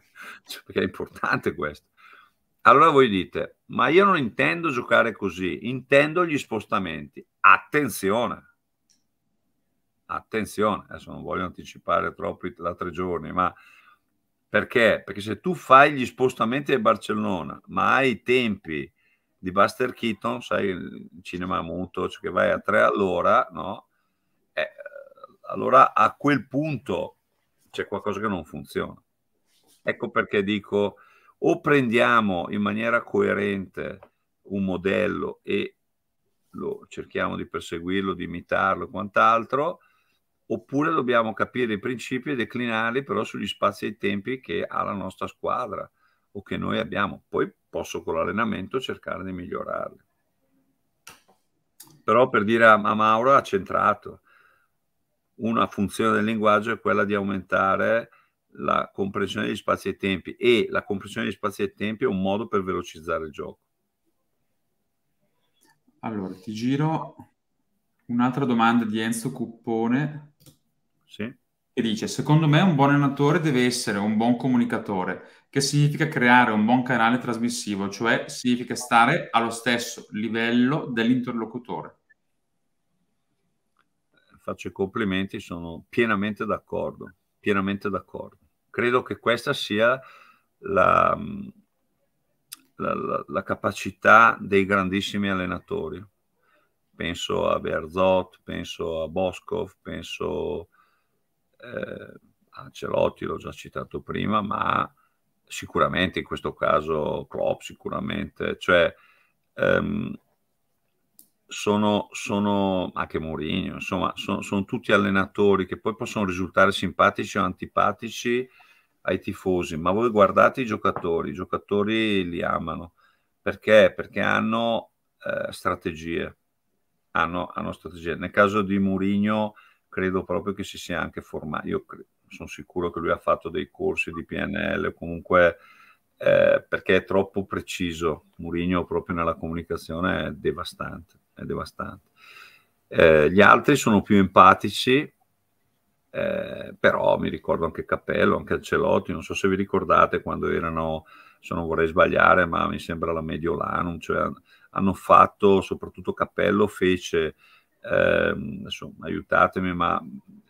cioè, perché è importante questo. Allora voi dite, ma io non intendo giocare così, intendo gli spostamenti. Attenzione, attenzione, adesso non voglio anticipare troppo da tre giorni, ma perché? Perché se tu fai gli spostamenti del Barcellona, ma hai i tempi di Buster Keaton, sai, il cinema muto, cioè che vai a tre all'ora, no? Eh, allora a quel punto c'è qualcosa che non funziona. Ecco perché dico o prendiamo in maniera coerente un modello e lo cerchiamo di perseguirlo, di imitarlo e quant'altro, oppure dobbiamo capire i principi e declinarli però sugli spazi e i tempi che ha la nostra squadra o che noi abbiamo. Poi posso con l'allenamento cercare di migliorarli. Però per dire a, Mauro ha centrato, una funzione del linguaggio è quella di aumentare la comprensione degli spazi e tempi e la comprensione degli spazi e tempi è un modo per velocizzare il gioco. Allora, ti giro un'altra domanda di Enzo Cuppone sì. che dice, secondo me un buon allenatore deve essere un buon comunicatore, che significa creare un buon canale trasmissivo, cioè significa stare allo stesso livello dell'interlocutore. Faccio i complimenti, sono pienamente d'accordo, pienamente d'accordo credo che questa sia la, la, la, la capacità dei grandissimi allenatori. Penso a Berzot, penso a Boscov, penso eh, a Celotti, l'ho già citato prima, ma sicuramente in questo caso Klopp, sicuramente, cioè ehm, sono, sono, anche Mourinho, insomma, sono, sono tutti allenatori che poi possono risultare simpatici o antipatici, ai tifosi, ma voi guardate i giocatori, i giocatori li amano. Perché? Perché hanno eh, strategie. Hanno, hanno strategie. Nel caso di Murigno credo proprio che si sia anche formato. Io sono sicuro che lui ha fatto dei corsi di PNL, comunque eh, perché è troppo preciso. Murigno proprio nella comunicazione è devastante. È devastante. Eh, gli altri sono più empatici, eh, però mi ricordo anche Cappello, anche Ancelotti, non so se vi ricordate quando erano, se non vorrei sbagliare, ma mi sembra la Mediolanum, cioè hanno fatto, soprattutto Cappello fece, eh, adesso aiutatemi, ma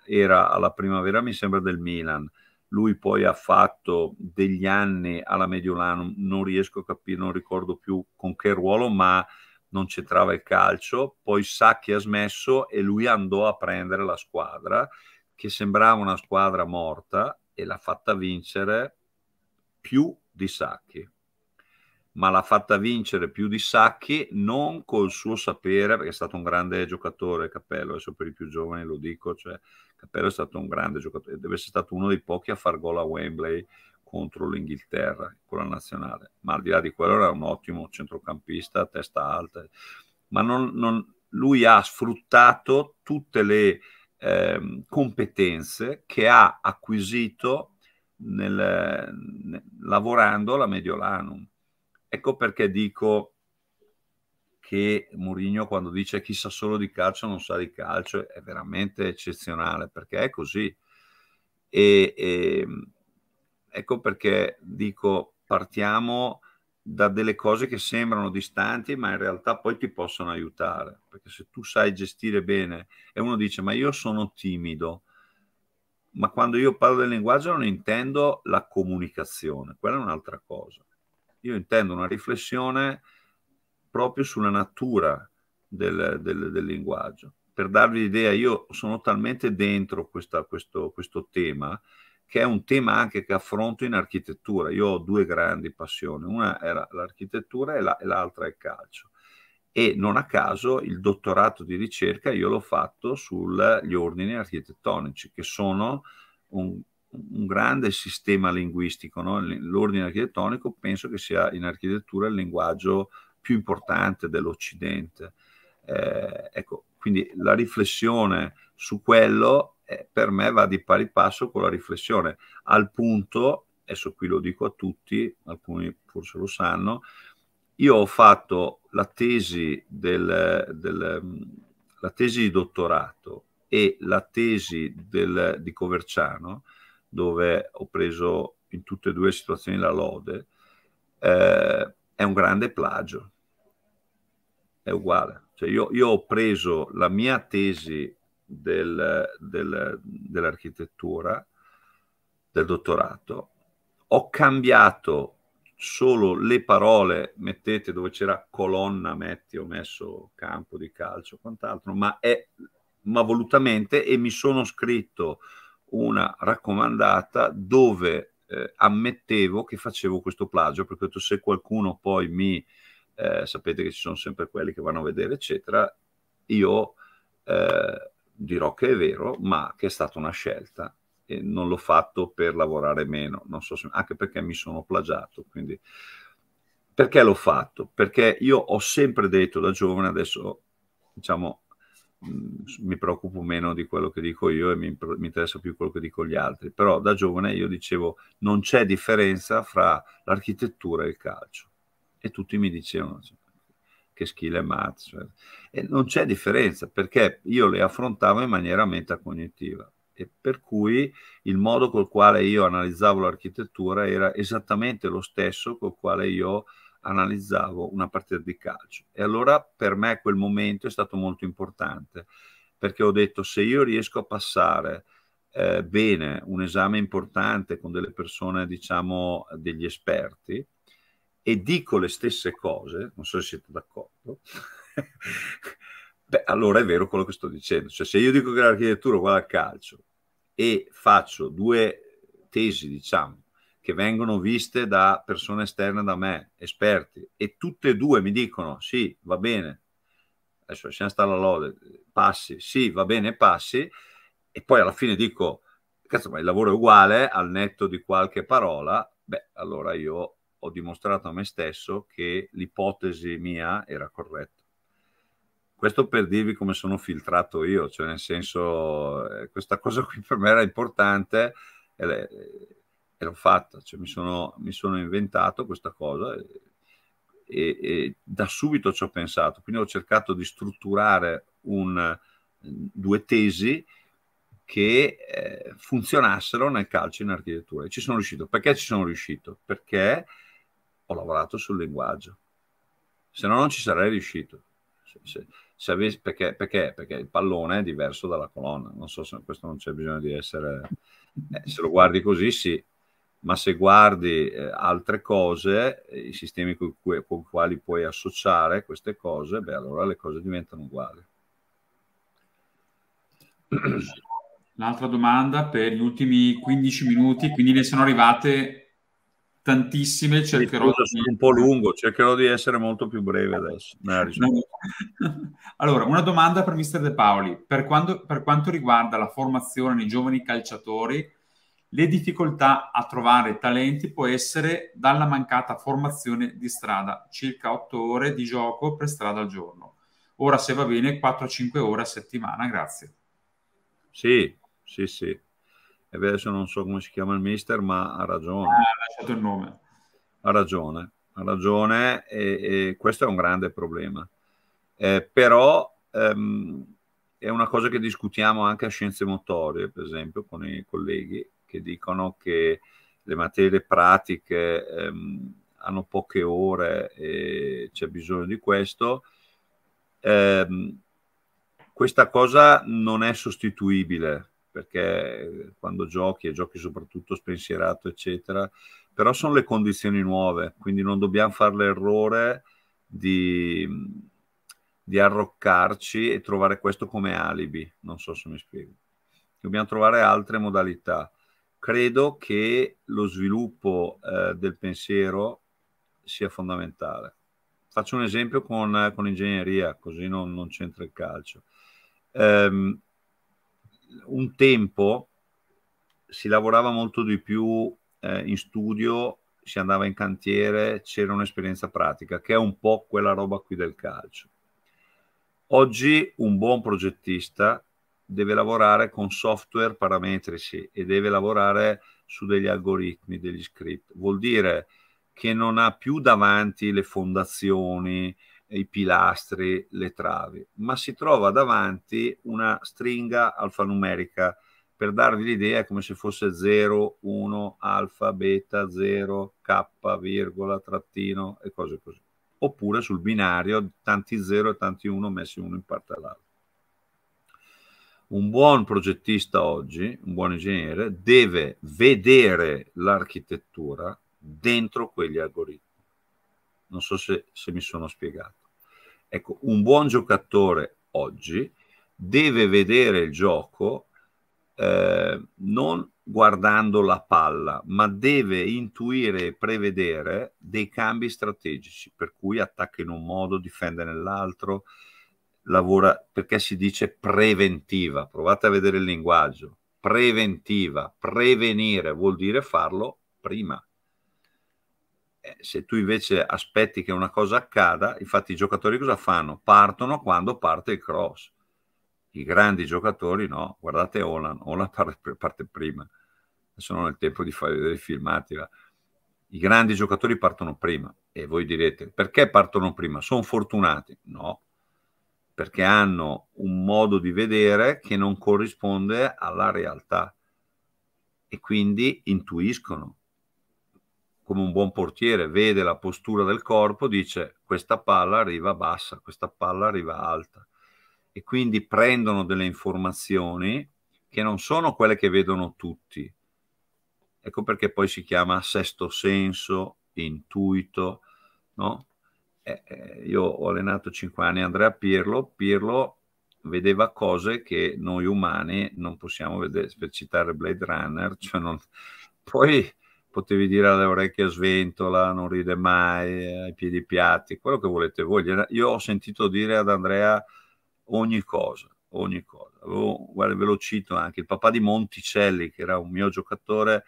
era alla primavera mi sembra del Milan, lui poi ha fatto degli anni alla Mediolanum, non riesco a capire, non ricordo più con che ruolo, ma non c'entrava il calcio, poi Sacchi ha smesso e lui andò a prendere la squadra che sembrava una squadra morta e l'ha fatta vincere più di Sacchi ma l'ha fatta vincere più di Sacchi non col suo sapere, perché è stato un grande giocatore Cappello, adesso per i più giovani lo dico, cioè, Cappello è stato un grande giocatore, deve essere stato uno dei pochi a far gol a Wembley contro l'Inghilterra con la nazionale, ma al di là di quello era un ottimo centrocampista, testa alta, ma non, non, lui ha sfruttato tutte le eh, competenze che ha acquisito nel, ne, lavorando alla Mediolanum. Ecco perché dico che Mourinho quando dice chi sa solo di calcio non sa di calcio è veramente eccezionale perché è così. E, e, ehm, ecco perché dico partiamo da delle cose che sembrano distanti, ma in realtà poi ti possono aiutare. Perché se tu sai gestire bene e uno dice: Ma io sono timido, ma quando io parlo del linguaggio non intendo la comunicazione, quella è un'altra cosa. Io intendo una riflessione proprio sulla natura del, del, del linguaggio. Per darvi l'idea, io sono talmente dentro questa, questo, questo tema che è un tema anche che affronto in architettura. Io ho due grandi passioni, una era l'architettura e, la, e l'altra è il calcio. E non a caso il dottorato di ricerca io l'ho fatto sugli ordini architettonici, che sono un, un grande sistema linguistico. No? L'ordine architettonico penso che sia in architettura il linguaggio più importante dell'Occidente. Eh, ecco, quindi la riflessione su quello eh, per me va di pari passo con la riflessione, al punto, adesso qui lo dico a tutti, alcuni forse lo sanno, io ho fatto la tesi, del, del, la tesi di dottorato e la tesi del, di Coverciano, dove ho preso in tutte e due le situazioni la lode, eh, è un grande plagio. È uguale. Cioè io, io ho preso la mia tesi del, del, dell'architettura, del dottorato, ho cambiato solo le parole, mettete dove c'era colonna, metti, ho messo campo di calcio, quant'altro, ma, è, ma volutamente e mi sono scritto una raccomandata dove eh, ammettevo che facevo questo plagio, perché se qualcuno poi mi, eh, sapete che ci sono sempre quelli che vanno a vedere, eccetera, io... Eh, dirò che è vero, ma che è stata una scelta e non l'ho fatto per lavorare meno, non so se, anche perché mi sono plagiato, quindi perché l'ho fatto? Perché io ho sempre detto da giovane, adesso diciamo mm, mi preoccupo meno di quello che dico io e mi, mi, interessa più quello che dico gli altri, però da giovane io dicevo non c'è differenza fra l'architettura e il calcio e tutti mi dicevano che Skill e Marx. Eh. E non c'è differenza perché io le affrontavo in maniera metacognitiva e per cui il modo col quale io analizzavo l'architettura era esattamente lo stesso col quale io analizzavo una partita di calcio. E allora per me quel momento è stato molto importante perché ho detto se io riesco a passare eh, bene un esame importante con delle persone, diciamo, degli esperti, e dico le stesse cose, non so se siete d'accordo, beh, allora è vero quello che sto dicendo. Cioè, se io dico che l'architettura uguale al calcio e faccio due tesi, diciamo, che vengono viste da persone esterne da me, esperti, e tutte e due mi dicono sì, va bene, adesso lasciamo stare la lode, passi, sì, va bene, passi, e poi alla fine dico, cazzo, ma il lavoro è uguale al netto di qualche parola, beh, allora io ho dimostrato a me stesso che l'ipotesi mia era corretta. Questo per dirvi come sono filtrato io, cioè nel senso eh, questa cosa qui per me era importante e, l'ho fatta, cioè mi sono, mi sono inventato questa cosa e, e, e, da subito ci ho pensato, quindi ho cercato di strutturare un, due tesi che eh, funzionassero nel calcio in architettura. E ci sono riuscito. Perché ci sono riuscito? Perché ho lavorato sul linguaggio, se no non ci sarei riuscito. Se, se, se avessi, perché, perché, perché, il pallone è diverso dalla colonna, non so se questo non c'è bisogno di essere, eh, se lo guardi così sì, ma se guardi eh, altre cose, i sistemi con i quali puoi associare queste cose, beh allora le cose diventano uguali. L'altra domanda per gli ultimi 15 minuti, quindi ne sono arrivate tantissime cercherò di... un po' lungo, cercherò di essere molto più breve adesso. allora, una domanda per mister De Paoli. Per, quando, per quanto riguarda la formazione nei giovani calciatori, le difficoltà a trovare talenti può essere dalla mancata formazione di strada, circa 8 ore di gioco per strada al giorno. Ora, se va bene, 4-5 ore a settimana, grazie. Sì, sì, sì adesso non so come si chiama il mister, ma ha ragione. Ah, ha lasciato il nome. Ha ragione, ha ragione e, e questo è un grande problema. Eh, però ehm, è una cosa che discutiamo anche a Scienze Motorie, per esempio, con i colleghi che dicono che le materie pratiche ehm, hanno poche ore e c'è bisogno di questo. Eh, questa cosa non è sostituibile perché eh, quando giochi e giochi soprattutto spensierato, eccetera, però sono le condizioni nuove, quindi non dobbiamo fare l'errore di, di arroccarci e trovare questo come alibi, non so se mi spiego. Dobbiamo trovare altre modalità. Credo che lo sviluppo eh, del pensiero sia fondamentale. Faccio un esempio con, con ingegneria, così non, non c'entra il calcio. Eh, un tempo si lavorava molto di più eh, in studio, si andava in cantiere, c'era un'esperienza pratica, che è un po' quella roba qui del calcio. Oggi un buon progettista deve lavorare con software parametrici e deve lavorare su degli algoritmi, degli script. Vuol dire che non ha più davanti le fondazioni, i pilastri, le travi, ma si trova davanti una stringa alfanumerica per darvi l'idea come se fosse 0, 1, alfa, beta, 0, k, virgola, trattino e cose così. Oppure sul binario tanti 0 e tanti 1 messi uno in parte all'altro. Un buon progettista oggi, un buon ingegnere, deve vedere l'architettura dentro quegli algoritmi. Non so se, se mi sono spiegato. Ecco, un buon giocatore oggi deve vedere il gioco eh, non guardando la palla, ma deve intuire e prevedere dei cambi strategici, per cui attacca in un modo, difende nell'altro, lavora perché si dice preventiva. Provate a vedere il linguaggio. Preventiva, prevenire vuol dire farlo prima. Eh, se tu invece aspetti che una cosa accada, infatti i giocatori cosa fanno? Partono quando parte il cross. I grandi giocatori no, guardate Olan, Olan parte prima, adesso non ho il tempo di fare dei filmati, va. i grandi giocatori partono prima e voi direte perché partono prima? Sono fortunati? No, perché hanno un modo di vedere che non corrisponde alla realtà e quindi intuiscono, come un buon portiere vede la postura del corpo, dice questa palla arriva bassa, questa palla arriva alta e quindi prendono delle informazioni che non sono quelle che vedono tutti. Ecco perché poi si chiama sesto senso, intuito, no? Eh, eh, io ho allenato 5 anni Andrea Pirlo, Pirlo vedeva cose che noi umani non possiamo vedere, per citare Blade Runner, cioè non... poi potevi dire alle orecchie a sventola, non ride mai, eh, ai piedi piatti, quello che volete voi. Io ho sentito dire ad Andrea ogni cosa, ogni cosa. Avevo, guarda, ve lo cito anche, il papà di Monticelli, che era un mio giocatore,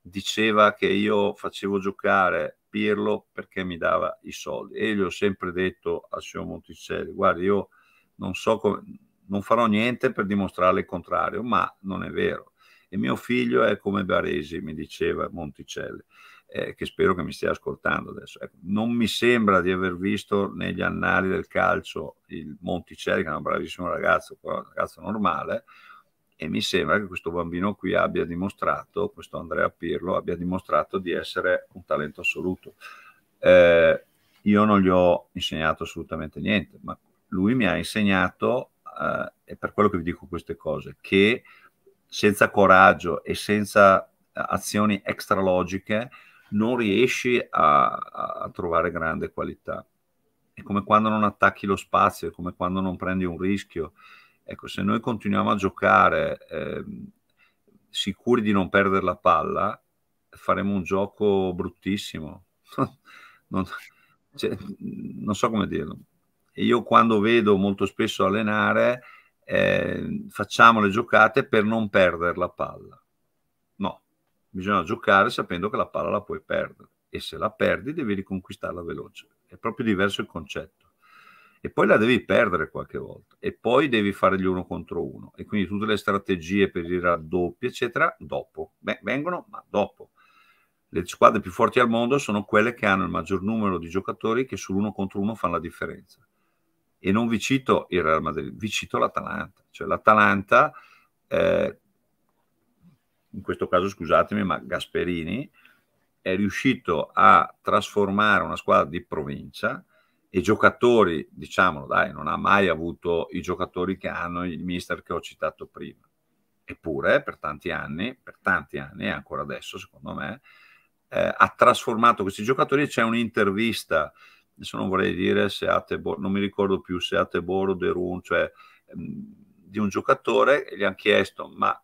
diceva che io facevo giocare Pirlo perché mi dava i soldi e gli ho sempre detto al signor Monticelli, guarda, io non so come... Non farò niente per dimostrare il contrario, ma non è vero e mio figlio è come Baresi, mi diceva Monticelli, eh, che spero che mi stia ascoltando adesso. Ecco, non mi sembra di aver visto negli annali del calcio il Monticelli, che è un bravissimo ragazzo, però un ragazzo normale, e mi sembra che questo bambino qui abbia dimostrato, questo Andrea Pirlo, abbia dimostrato di essere un talento assoluto. Eh, io non gli ho insegnato assolutamente niente, ma lui mi ha insegnato, eh, e per quello che vi dico queste cose, che senza coraggio e senza eh, azioni extralogiche non riesci a, a, trovare grande qualità. È come quando non attacchi lo spazio, è come quando non prendi un rischio. Ecco, se noi continuiamo a giocare eh, sicuri di non perdere la palla, faremo un gioco bruttissimo. non, cioè, non so come dirlo. io quando vedo molto spesso allenare, eh, facciamo le giocate per non perdere la palla. No, bisogna giocare sapendo che la palla la puoi perdere e se la perdi devi riconquistarla veloce. È proprio diverso il concetto. E poi la devi perdere qualche volta e poi devi fare gli uno contro uno. E quindi tutte le strategie per i raddoppi, eccetera, dopo. Beh, vengono, ma dopo. Le squadre più forti al mondo sono quelle che hanno il maggior numero di giocatori che sull'uno contro uno fanno la differenza e non vi cito il Real Madrid, vi cito l'Atalanta. Cioè l'Atalanta, eh, in questo caso scusatemi, ma Gasperini è riuscito a trasformare una squadra di provincia e giocatori, diciamolo dai, non ha mai avuto i giocatori che hanno il mister che ho citato prima. Eppure per tanti anni, per tanti anni e ancora adesso secondo me, eh, ha trasformato questi giocatori. C'è un'intervista adesso non vorrei dire Seate Boro, non mi ricordo più se Seate Boro, Run, cioè mm, di un giocatore, gli hanno chiesto ma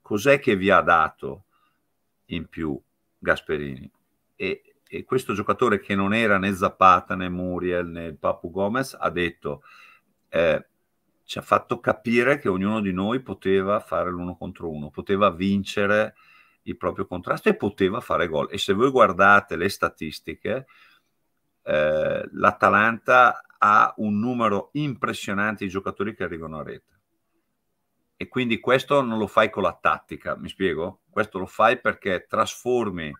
cos'è che vi ha dato in più Gasperini? E, e questo giocatore che non era né Zapata né Muriel né Papu Gomez ha detto eh, ci ha fatto capire che ognuno di noi poteva fare l'uno contro uno, poteva vincere il proprio contrasto e poteva fare gol. E se voi guardate le statistiche, eh, l'Atalanta ha un numero impressionante di giocatori che arrivano a rete. E quindi questo non lo fai con la tattica, mi spiego? Questo lo fai perché trasformi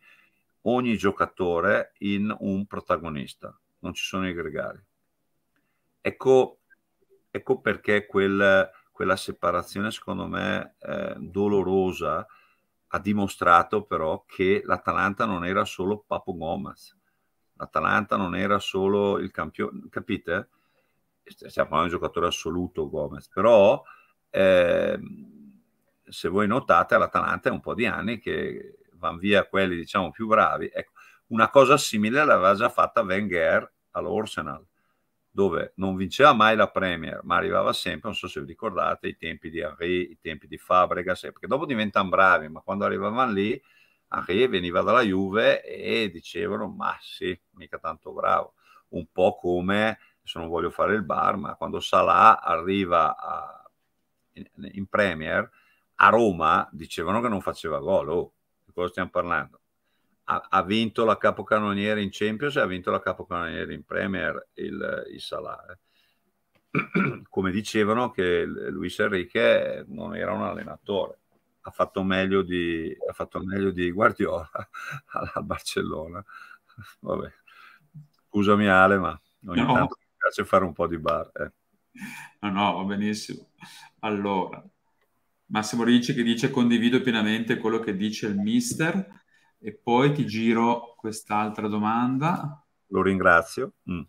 ogni giocatore in un protagonista, non ci sono i gregari. Ecco, ecco perché quel, quella separazione, secondo me, eh, dolorosa ha dimostrato però che l'Atalanta non era solo Papo Gomez, l'Atalanta non era solo il campione, capite? Stiamo parlando di un giocatore assoluto Gomez, però eh, se voi notate l'Atalanta è un po' di anni che vanno via quelli diciamo più bravi. Ecco, una cosa simile l'aveva già fatta Wenger all'Orsenal, dove non vinceva mai la Premier, ma arrivava sempre, non so se vi ricordate, i tempi di Henry, i tempi di Fabregas, perché dopo diventano bravi, ma quando arrivavano lì Henry veniva dalla Juve e dicevano ma sì, mica tanto bravo, un po' come, adesso non voglio fare il bar, ma quando Salah arriva a, in, in, Premier, a Roma dicevano che non faceva gol, oh, di cosa stiamo parlando? Ha, ha vinto la capocannoniera in Champions e ha vinto la capocannoniera in Premier il, il Salah. Eh. come dicevano che Luis Enrique non era un allenatore ha fatto meglio di, ha fatto meglio di Guardiola al Barcellona. Vabbè. Scusami Ale, ma ogni no. tanto mi piace fare un po' di bar. Eh. No, no, va benissimo. Allora, Massimo Ricci che dice condivido pienamente quello che dice il mister e poi ti giro quest'altra domanda. Lo ringrazio. Mm.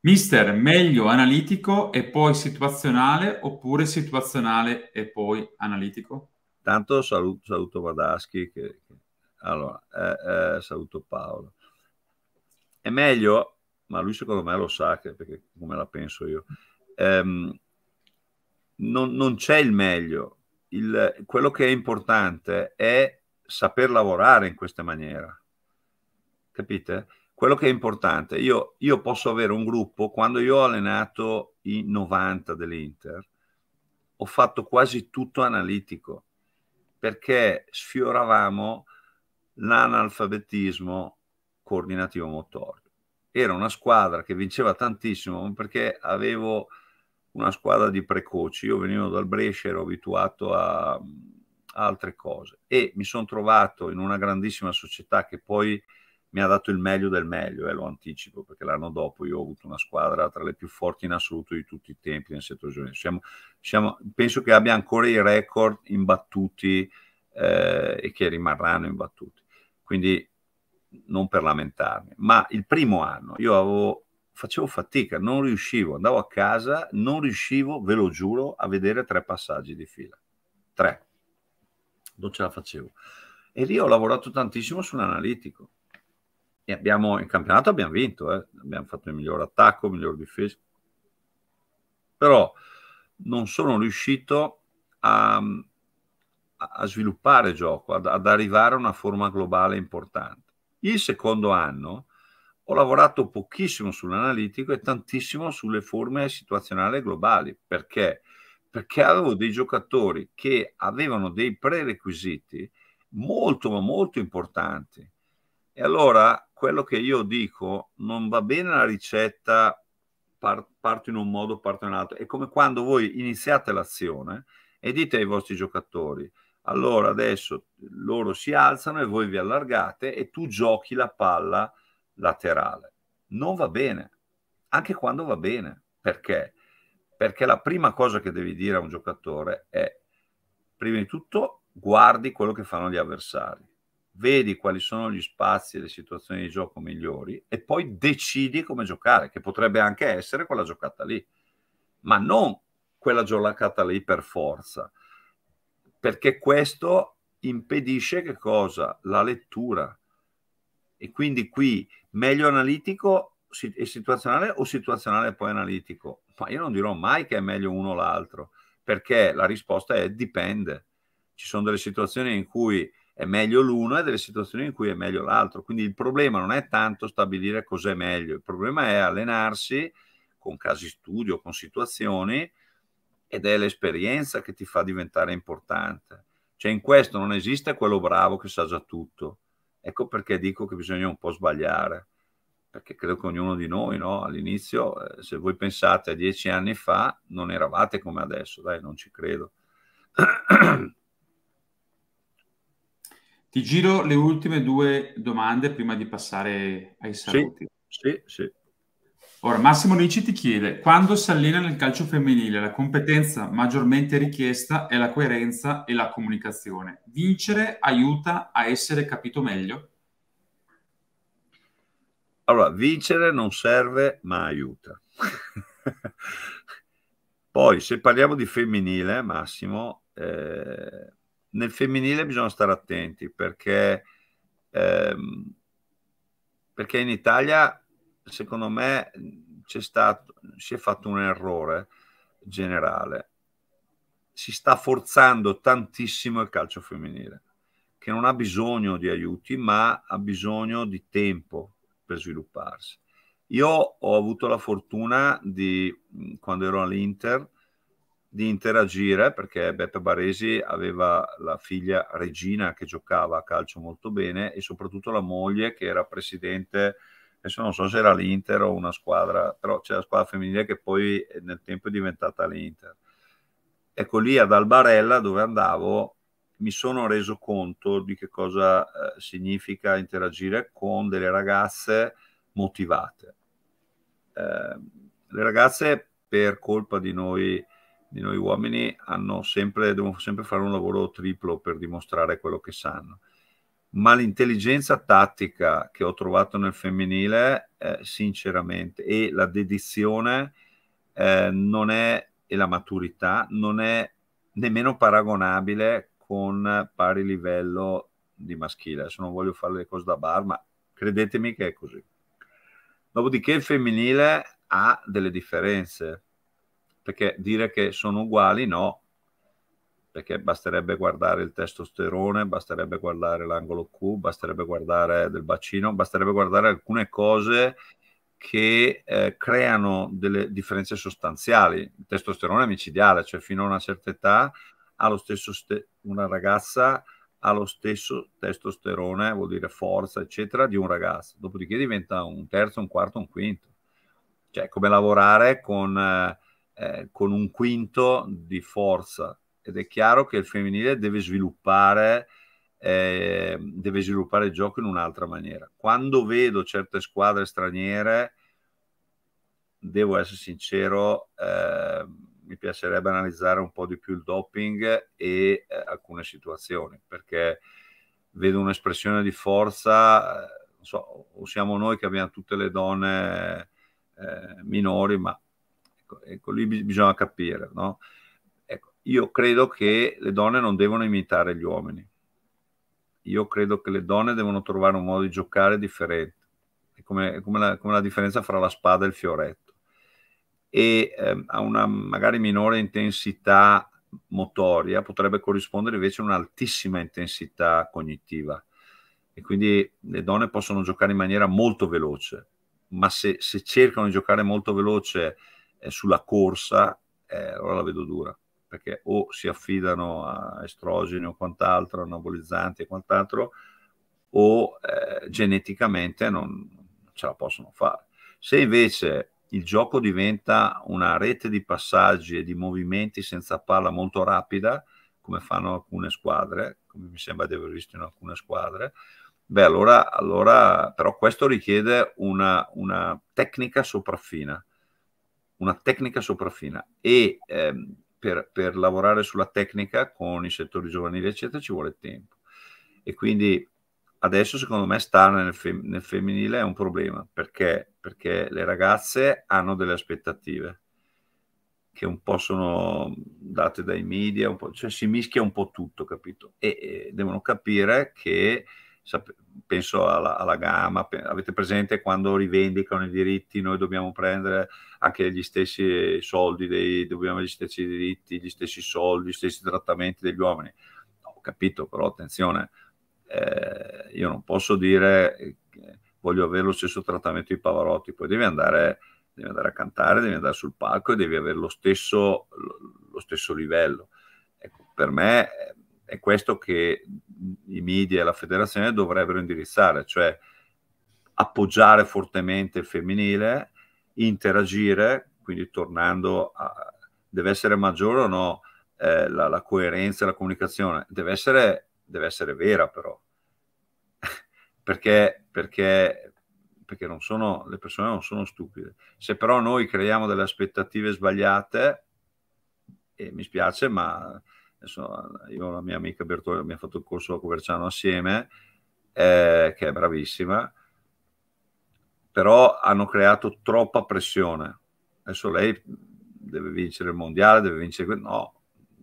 Mister, meglio analitico e poi situazionale oppure situazionale e poi analitico? Tanto saluto, saluto Vadaschi, che, che, allora, eh, eh, saluto Paolo. È meglio, ma lui secondo me lo sa, che, perché come la penso io, ehm, non, non c'è il meglio. Il, quello che è importante è saper lavorare in questa maniera. Capite? Quello che è importante, io, io posso avere un gruppo, quando io ho allenato i 90 dell'Inter, ho fatto quasi tutto analitico perché sfioravamo l'analfabetismo coordinativo motorio. Era una squadra che vinceva tantissimo perché avevo una squadra di precoci. Io venivo dal Brescia, ero abituato a, a altre cose e mi sono trovato in una grandissima società che poi mi ha dato il meglio del meglio, e eh, lo anticipo, perché l'anno dopo io ho avuto una squadra tra le più forti in assoluto di tutti i tempi nel settore giovanile. Siamo, siamo, penso che abbia ancora i record imbattuti eh, e che rimarranno imbattuti. Quindi non per lamentarmi, ma il primo anno io avevo, facevo fatica, non riuscivo, andavo a casa, non riuscivo, ve lo giuro, a vedere tre passaggi di fila. Tre. Non ce la facevo. E lì ho lavorato tantissimo sull'analitico e abbiamo in campionato abbiamo vinto, eh? abbiamo fatto il miglior attacco, il miglior difesa, però non sono riuscito a, a sviluppare gioco, ad, ad, arrivare a una forma globale importante. Il secondo anno ho lavorato pochissimo sull'analitico e tantissimo sulle forme situazionali globali, perché? Perché avevo dei giocatori che avevano dei prerequisiti molto ma molto importanti e allora quello che io dico non va bene la ricetta par- parto in un modo, parto in un altro. È come quando voi iniziate l'azione e dite ai vostri giocatori allora adesso loro si alzano e voi vi allargate e tu giochi la palla laterale. Non va bene, anche quando va bene. Perché? Perché la prima cosa che devi dire a un giocatore è prima di tutto guardi quello che fanno gli avversari vedi quali sono gli spazi e le situazioni di gioco migliori e poi decidi come giocare, che potrebbe anche essere quella giocata lì, ma non quella giocata lì per forza, perché questo impedisce che cosa? La lettura. E quindi qui meglio analitico e situazionale o situazionale e poi analitico? Ma io non dirò mai che è meglio uno o l'altro, perché la risposta è dipende. Ci sono delle situazioni in cui è meglio l'uno e delle situazioni in cui è meglio l'altro. Quindi il problema non è tanto stabilire cos'è meglio, il problema è allenarsi con casi studio, con situazioni ed è l'esperienza che ti fa diventare importante. Cioè in questo non esiste quello bravo che sa già tutto. Ecco perché dico che bisogna un po' sbagliare, perché credo che ognuno di noi no? all'inizio, eh, se voi pensate a dieci anni fa, non eravate come adesso, dai, non ci credo. Ti giro le ultime due domande prima di passare ai saluti. Sì, sì, sì. Ora, Massimo Ricci ti chiede, quando si allena nel calcio femminile la competenza maggiormente richiesta è la coerenza e la comunicazione. Vincere aiuta a essere capito meglio? Allora, vincere non serve, ma aiuta. Poi, se parliamo di femminile, Massimo, eh, nel femminile bisogna stare attenti perché, ehm, perché in Italia secondo me c'è stato, si è fatto un errore generale. Si sta forzando tantissimo il calcio femminile, che non ha bisogno di aiuti, ma ha bisogno di tempo per svilupparsi. Io ho avuto la fortuna di, quando ero all'Inter, di interagire perché Beppe Baresi aveva la figlia Regina che giocava a calcio molto bene e soprattutto la moglie che era presidente, adesso non so se era l'Inter o una squadra, però c'è la squadra femminile che poi nel tempo è diventata l'Inter. Ecco lì ad Albarella dove andavo mi sono reso conto di che cosa eh, significa interagire con delle ragazze motivate. Eh, le ragazze per colpa di noi di noi uomini sempre, devono sempre fare un lavoro triplo per dimostrare quello che sanno. Ma l'intelligenza tattica che ho trovato nel femminile, eh, sinceramente, e la dedizione eh, non è, e la maturità non è nemmeno paragonabile con pari livello di maschile. Adesso non voglio fare le cose da bar, ma credetemi che è così. Dopodiché il femminile ha delle differenze, perché dire che sono uguali no, perché basterebbe guardare il testosterone, basterebbe guardare l'angolo Q, basterebbe guardare del bacino, basterebbe guardare alcune cose che eh, creano delle differenze sostanziali. Il testosterone è micidiale, cioè fino a una certa età ste- una ragazza ha lo stesso testosterone, vuol dire forza, eccetera, di un ragazzo. Dopodiché diventa un terzo, un quarto, un quinto. Cioè, come lavorare con... Eh, eh, con un quinto di forza ed è chiaro che il femminile deve sviluppare, eh, deve sviluppare il gioco in un'altra maniera. Quando vedo certe squadre straniere, devo essere sincero, eh, mi piacerebbe analizzare un po' di più il doping e eh, alcune situazioni, perché vedo un'espressione di forza, eh, non so, o siamo noi che abbiamo tutte le donne eh, minori, ma Ecco, ecco lì bisogna capire, no? Ecco, io credo che le donne non devono imitare gli uomini. Io credo che le donne devono trovare un modo di giocare differente. È come, è come, la, come la, differenza fra la spada e il fioretto. E ehm, a una magari minore intensità motoria potrebbe corrispondere invece un'altissima intensità cognitiva e quindi le donne possono giocare in maniera molto veloce, ma se, se cercano di giocare molto veloce eh, sulla corsa, eh, allora la vedo dura, perché o si affidano a estrogeni o quant'altro, anabolizzanti e quant'altro, o eh, geneticamente non ce la possono fare. Se invece il gioco diventa una rete di passaggi e di movimenti senza palla molto rapida, come fanno alcune squadre, come mi sembra di aver visto in alcune squadre, beh allora, allora però questo richiede una, una tecnica sopraffina una tecnica sopraffina e ehm, per, per, lavorare sulla tecnica con i settori giovanili eccetera ci vuole tempo e quindi adesso secondo me stare nel, fem nel femminile è un problema perché? perché le ragazze hanno delle aspettative che un po' sono date dai media, un po', cioè si mischia un po' tutto, capito? E, e devono capire che penso alla, alla gamma, avete presente quando rivendicano i diritti noi dobbiamo prendere anche gli stessi soldi, dei, dobbiamo gli stessi diritti, gli stessi soldi, gli stessi trattamenti degli uomini. Ho capito, però attenzione, eh, io non posso dire che eh, voglio avere lo stesso trattamento di Pavarotti, poi devi andare, devi andare a cantare, devi andare sul palco e devi avere lo stesso, lo, lo stesso livello. Ecco, per me eh, è questo che i media e la federazione dovrebbero indirizzare, cioè appoggiare fortemente il femminile, interagire, quindi tornando a... deve essere maggiore o no eh, la, la, coerenza la comunicazione, deve essere, deve essere vera però, perché, perché, perché non sono, le persone non sono stupide. Se però noi creiamo delle aspettative sbagliate, e mi spiace, ma adesso eh, io ho la mia amica Bertone, abbiamo fatto il corso a Coverciano assieme, eh, che è bravissima, però hanno creato troppa pressione. Adesso lei deve vincere il mondiale, deve vincere... No,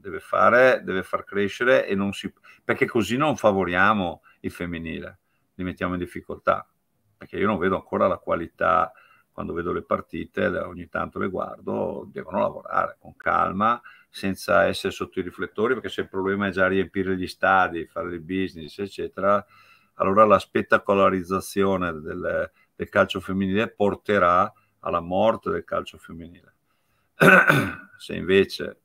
deve fare, deve far crescere e non si... perché così non favoriamo il femminile, li mettiamo in difficoltà, perché io non vedo ancora la qualità quando vedo le partite, ogni tanto le guardo, devono lavorare con calma, senza essere sotto i riflettori, perché se il problema è già riempire gli stadi, fare il business, eccetera, allora la spettacolarizzazione del, del calcio femminile porterà alla morte del calcio femminile. se invece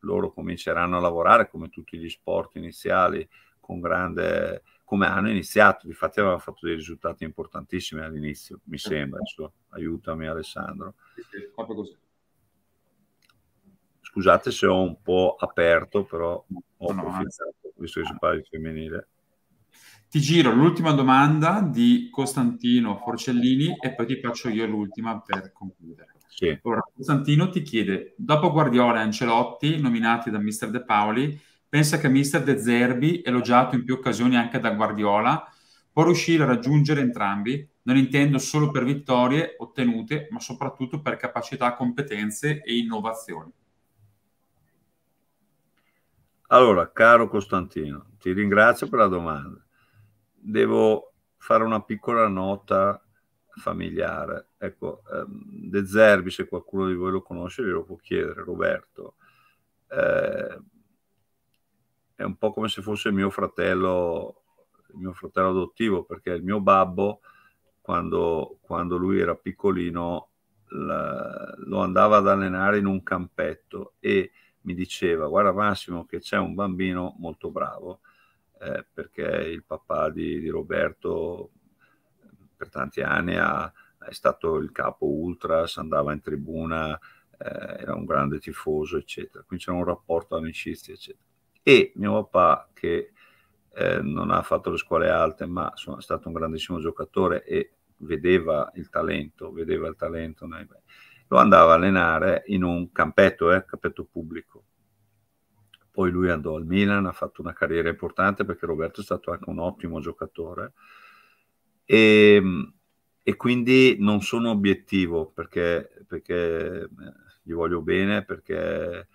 loro cominceranno a lavorare come tutti gli sport iniziali, con grande, come hanno iniziato, infatti avevano fatto dei risultati importantissimi all'inizio, mi sembra, Adesso, aiutami Alessandro. Sì, sì, proprio così Scusate se ho un po' aperto, però ho no, approfizzato, no. visto che si parla di femminile. Ti giro l'ultima domanda di Costantino Forcellini e poi ti faccio io l'ultima per concludere. Sì. Allora, Costantino ti chiede, dopo Guardiola e Ancelotti, nominati da Mr. De Paoli, pensa che Mr. De Zerbi, elogiato in più occasioni anche da Guardiola, può riuscire a raggiungere entrambi, non intendo solo per vittorie ottenute, ma soprattutto per capacità, competenze e innovazioni. Allora, caro Costantino, ti ringrazio per la domanda. Devo fare una piccola nota familiare. Ecco, ehm, De Zerbi, se qualcuno di voi lo conosce, glielo può chiedere, Roberto. Eh, è un po' come se fosse mio fratello, il mio fratello adottivo, perché il mio babbo, quando, quando lui era piccolino, la, lo andava ad allenare in un campetto e mi diceva guarda Massimo che c'è un bambino molto bravo eh, perché il papà di, di, Roberto per tanti anni ha, è stato il capo ultras, andava in tribuna, eh, era un grande tifoso eccetera, quindi c'era un rapporto amicizia eccetera. E mio papà che eh, non ha fatto le scuole alte ma insomma, è stato un grandissimo giocatore e vedeva il talento, vedeva il talento nei, lo andava a allenare in un campetto, eh, campetto pubblico. Poi lui andò al Milan, ha fatto una carriera importante perché Roberto è stato anche un ottimo giocatore. E, ehm, e quindi non sono obiettivo perché, perché eh, gli voglio bene, perché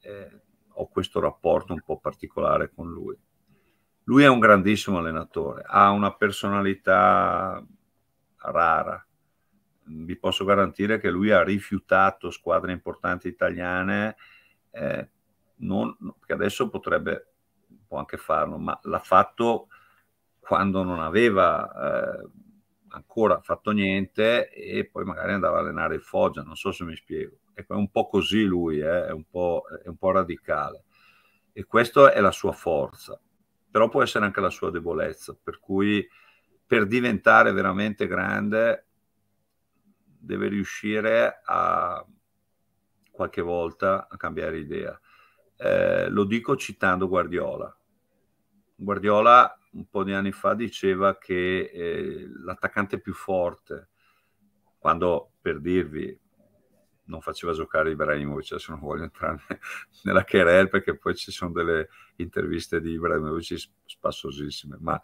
eh, ho questo rapporto un po' particolare con lui. Lui è un grandissimo allenatore, ha una personalità rara, vi posso garantire che lui ha rifiutato squadre importanti italiane, eh, non, che adesso potrebbe, può anche farlo, ma l'ha fatto quando non aveva eh, ancora fatto niente e poi magari andava a allenare il Foggia, non so se mi spiego. Ecco, è un po' così lui, eh, è, un po', è un po' radicale e questa è la sua forza, però può essere anche la sua debolezza, per cui per diventare veramente grande deve riuscire a qualche volta a cambiare idea. Eh, lo dico citando Guardiola. Guardiola un po' di anni fa diceva che eh, l'attaccante più forte, quando per dirvi non faceva giocare Ibrahimovic, adesso non voglio entrare nella querel perché poi ci sono delle interviste di Ibrahimovic spassosissime, ma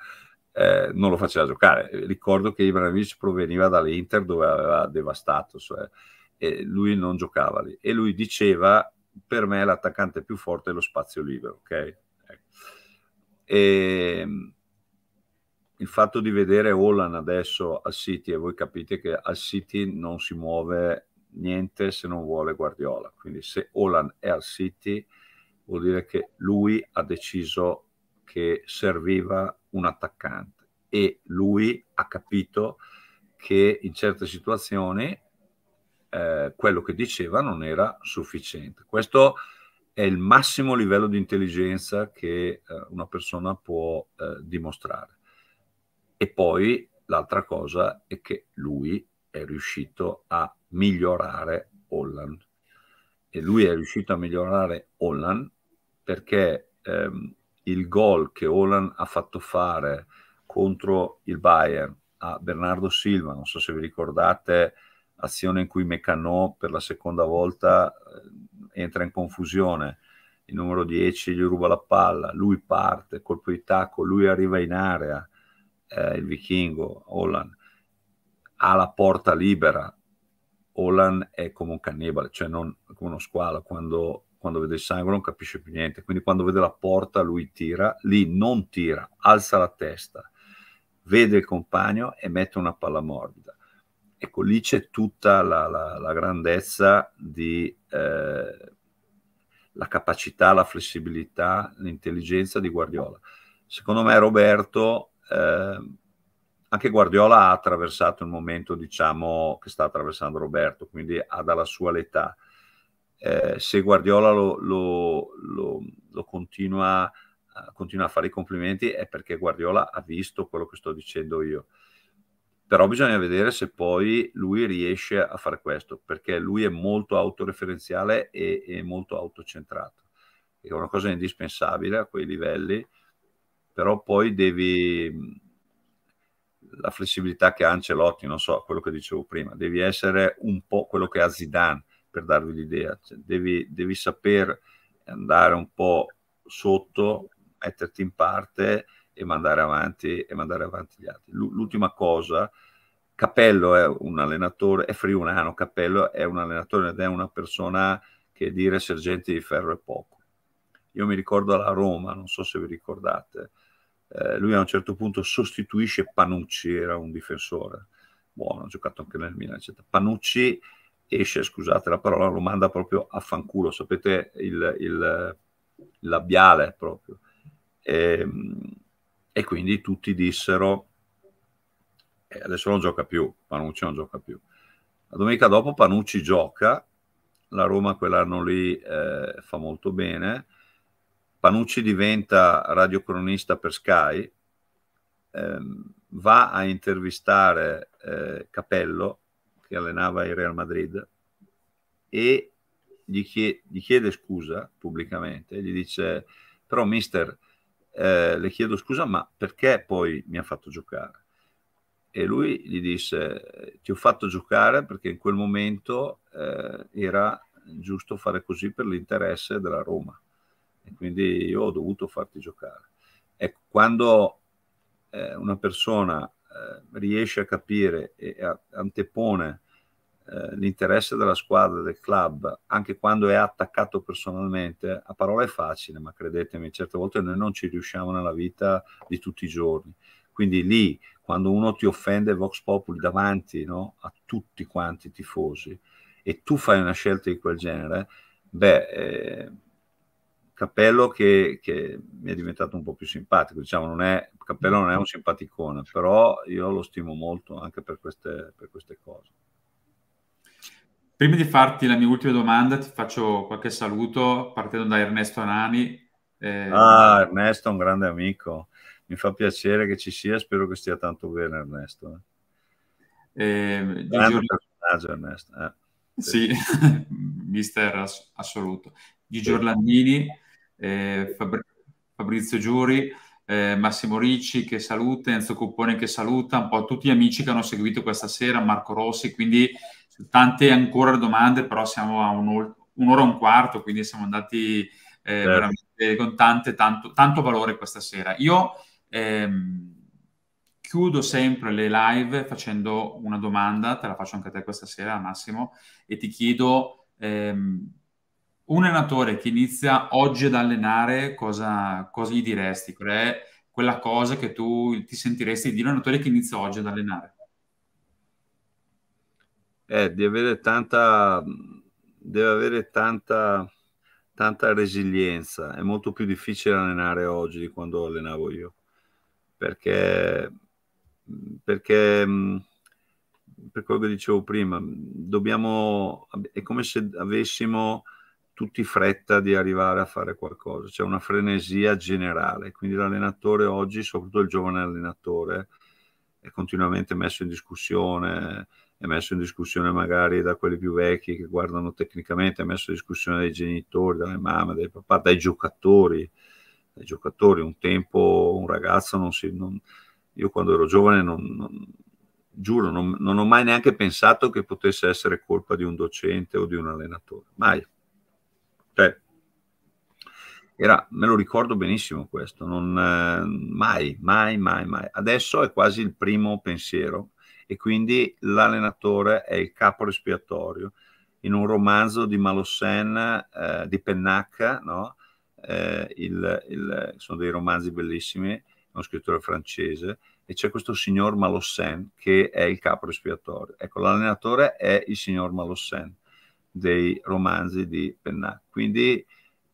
eh, non lo faceva giocare. Eh, ricordo che Ibrahimovic proveniva dall'Inter dove aveva devastato, cioè, e lui non giocava lì. E lui diceva, per me l'attaccante più forte è lo spazio libero, ok? E, ecco. ehm, il fatto di vedere Holland adesso al City, e voi capite che al City non si muove niente se non vuole Guardiola. Quindi se Holland è al City vuol dire che lui ha deciso che serviva un attaccante e lui ha capito che in certe situazioni eh, quello che diceva non era sufficiente. Questo è il massimo livello di intelligenza che eh, una persona può eh, dimostrare. E poi l'altra cosa è che lui è riuscito a migliorare Holland. E lui è riuscito a migliorare Holland perché ehm, il gol che Olan ha fatto fare contro il Bayern a Bernardo Silva, non so se vi ricordate, azione in cui Meccanò per la seconda volta eh, entra in confusione, il numero 10 gli ruba la palla, lui parte, colpo di tacco, lui arriva in area, eh, il vichingo, Olan, ha la porta libera, Olan è come un cannibale, cioè non come uno squalo, quando quando vede il sangue non capisce più niente, quindi quando vede la porta lui tira, lì non tira, alza la testa, vede il compagno e mette una palla morbida. Ecco, lì c'è tutta la, la, la grandezza di eh, la capacità, la flessibilità, l'intelligenza di Guardiola. Secondo me Roberto, eh, anche Guardiola ha attraversato il momento, diciamo, che sta attraversando Roberto, quindi ha dalla sua l'età eh, se Guardiola lo, lo, lo, lo continua, uh, continua, a fare i complimenti è perché Guardiola ha visto quello che sto dicendo io. Però bisogna vedere se poi lui riesce a fare questo, perché lui è molto autoreferenziale e, e molto autocentrato. È una cosa indispensabile a quei livelli, però poi devi, la flessibilità che ha Ancelotti, non so, quello che dicevo prima, devi essere un po' quello che ha Zidane, per darvi l'idea, cioè, devi, devi saper andare un po' sotto, metterti in parte e mandare avanti, e mandare avanti gli altri. l'ultima cosa, Capello è un allenatore, è friulano, Capello è un allenatore ed è una persona che dire sergente di ferro è poco. Io mi ricordo alla Roma, non so se vi ricordate, eh, lui a un certo punto sostituisce Panucci, era un difensore, buono, ha giocato anche nel Milan, eccetera. Panucci esce, scusate la parola, lo manda proprio a fanculo, sapete il, il, labiale proprio. E, ehm, e, quindi tutti dissero, eh, adesso non gioca più, Panucci non gioca più. La domenica dopo Panucci gioca, la Roma quell'anno lì eh, fa molto bene, Panucci diventa radiocronista per Sky, ehm, va a intervistare eh, Capello che allenava il Real Madrid, e gli chiede, gli chiede scusa pubblicamente, gli dice, però mister, eh, le chiedo scusa, ma perché poi mi ha fatto giocare? E lui gli disse, ti ho fatto giocare perché in quel momento eh, era giusto fare così per l'interesse della Roma. E quindi io ho dovuto farti giocare. Ecco, quando eh, una persona eh, riesce a capire e a, antepone eh, l'interesse della squadra, del club, anche quando è attaccato personalmente, a parole è facile, ma credetemi, certe volte noi non ci riusciamo nella vita di tutti i giorni. Quindi lì, quando uno ti offende Vox Populi davanti no, a tutti quanti i tifosi e tu fai una scelta di quel genere, beh... Eh, Cappello che, che, mi è diventato un po' più simpatico, diciamo, non è, Cappello non è un simpaticone, però io lo stimo molto anche per queste, per queste cose. Prima di farti la mia ultima domanda, ti faccio qualche saluto partendo da Ernesto Anani. Eh... Ah, Ernesto è un grande amico, mi fa piacere che ci sia, spero che stia tanto bene Ernesto. Eh, ehm, Giorgio... personaggio Ernesto. Eh. Sì, mister ass- assoluto. Gigi Orlandini eh, Fabri- Fabrizio Giuri, eh, Massimo Ricci che saluta, Enzo Cuppone che saluta, un po' tutti gli amici che hanno seguito questa sera, Marco Rossi, quindi tante ancora domande, però siamo a un, un'ora e un quarto, quindi siamo andati eh, certo. veramente con tante, tanto, tanto, valore questa sera. Io ehm, chiudo sempre le live facendo una domanda, te la faccio anche a te questa sera Massimo, e ti chiedo... Ehm, un allenatore che inizia oggi ad allenare, cosa, cosa gli diresti? Qual è quella cosa che tu ti sentiresti di dire un allenatore che inizia oggi ad allenare? Eh, di avere tanta, deve avere tanta, tanta resilienza. È molto più difficile allenare oggi di quando allenavo io, perché, perché mm, per quello che dicevo prima, dobbiamo, è come se avessimo tutti fretta di arrivare a fare qualcosa, c'è una frenesia generale, quindi l'allenatore oggi, soprattutto il giovane allenatore, è continuamente messo in discussione, è messo in discussione magari da quelli più vecchi che guardano tecnicamente, è messo in discussione dai genitori, dalle mamme, dai papà, dai giocatori, dai giocatori. un tempo un ragazzo non si... Non, io quando ero giovane non, non giuro, non, non ho mai neanche pensato che potesse essere colpa di un docente o di un allenatore, mai. Cioè, era, me lo ricordo benissimo questo, non, eh, mai, mai, mai, mai. Adesso è quasi il primo pensiero e quindi l'allenatore è il capo respiratorio. In un romanzo di Malossin, eh, di Pennacca, no? eh, il, il, sono dei romanzi bellissimi, è uno scrittore francese, e c'è questo signor Malossin che è il capo respiratorio. Ecco, l'allenatore è il signor Malossin dei romanzi di Pennacchi. Quindi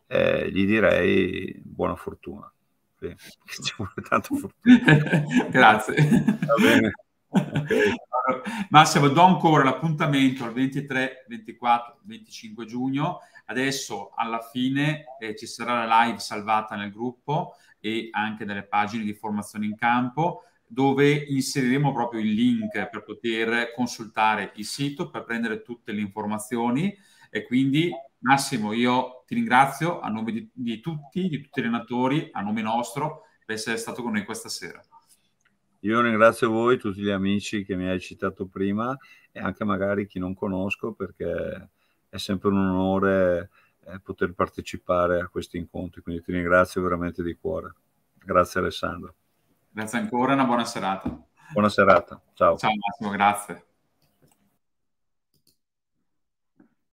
eh, gli direi buona fortuna. Sì, ci vuole tanto fortuna. Grazie. Va bene. Okay. Massimo, do ancora l'appuntamento al 23, 24, 25 giugno. Adesso alla fine eh, ci sarà la live salvata nel gruppo e anche delle pagine di formazione in campo dove inseriremo proprio il link per poter consultare il sito, per prendere tutte le informazioni e quindi Massimo io ti ringrazio a nome di, di tutti, di tutti i allenatori, a nome nostro per essere stato con noi questa sera. Io ringrazio voi, tutti gli amici che mi hai citato prima e anche magari chi non conosco perché è sempre un onore eh, poter partecipare a questi incontri, quindi ti ringrazio veramente di cuore. Grazie Alessandro. Grazie ancora e una buona serata. Buona serata. Ciao. Ciao Massimo, grazie.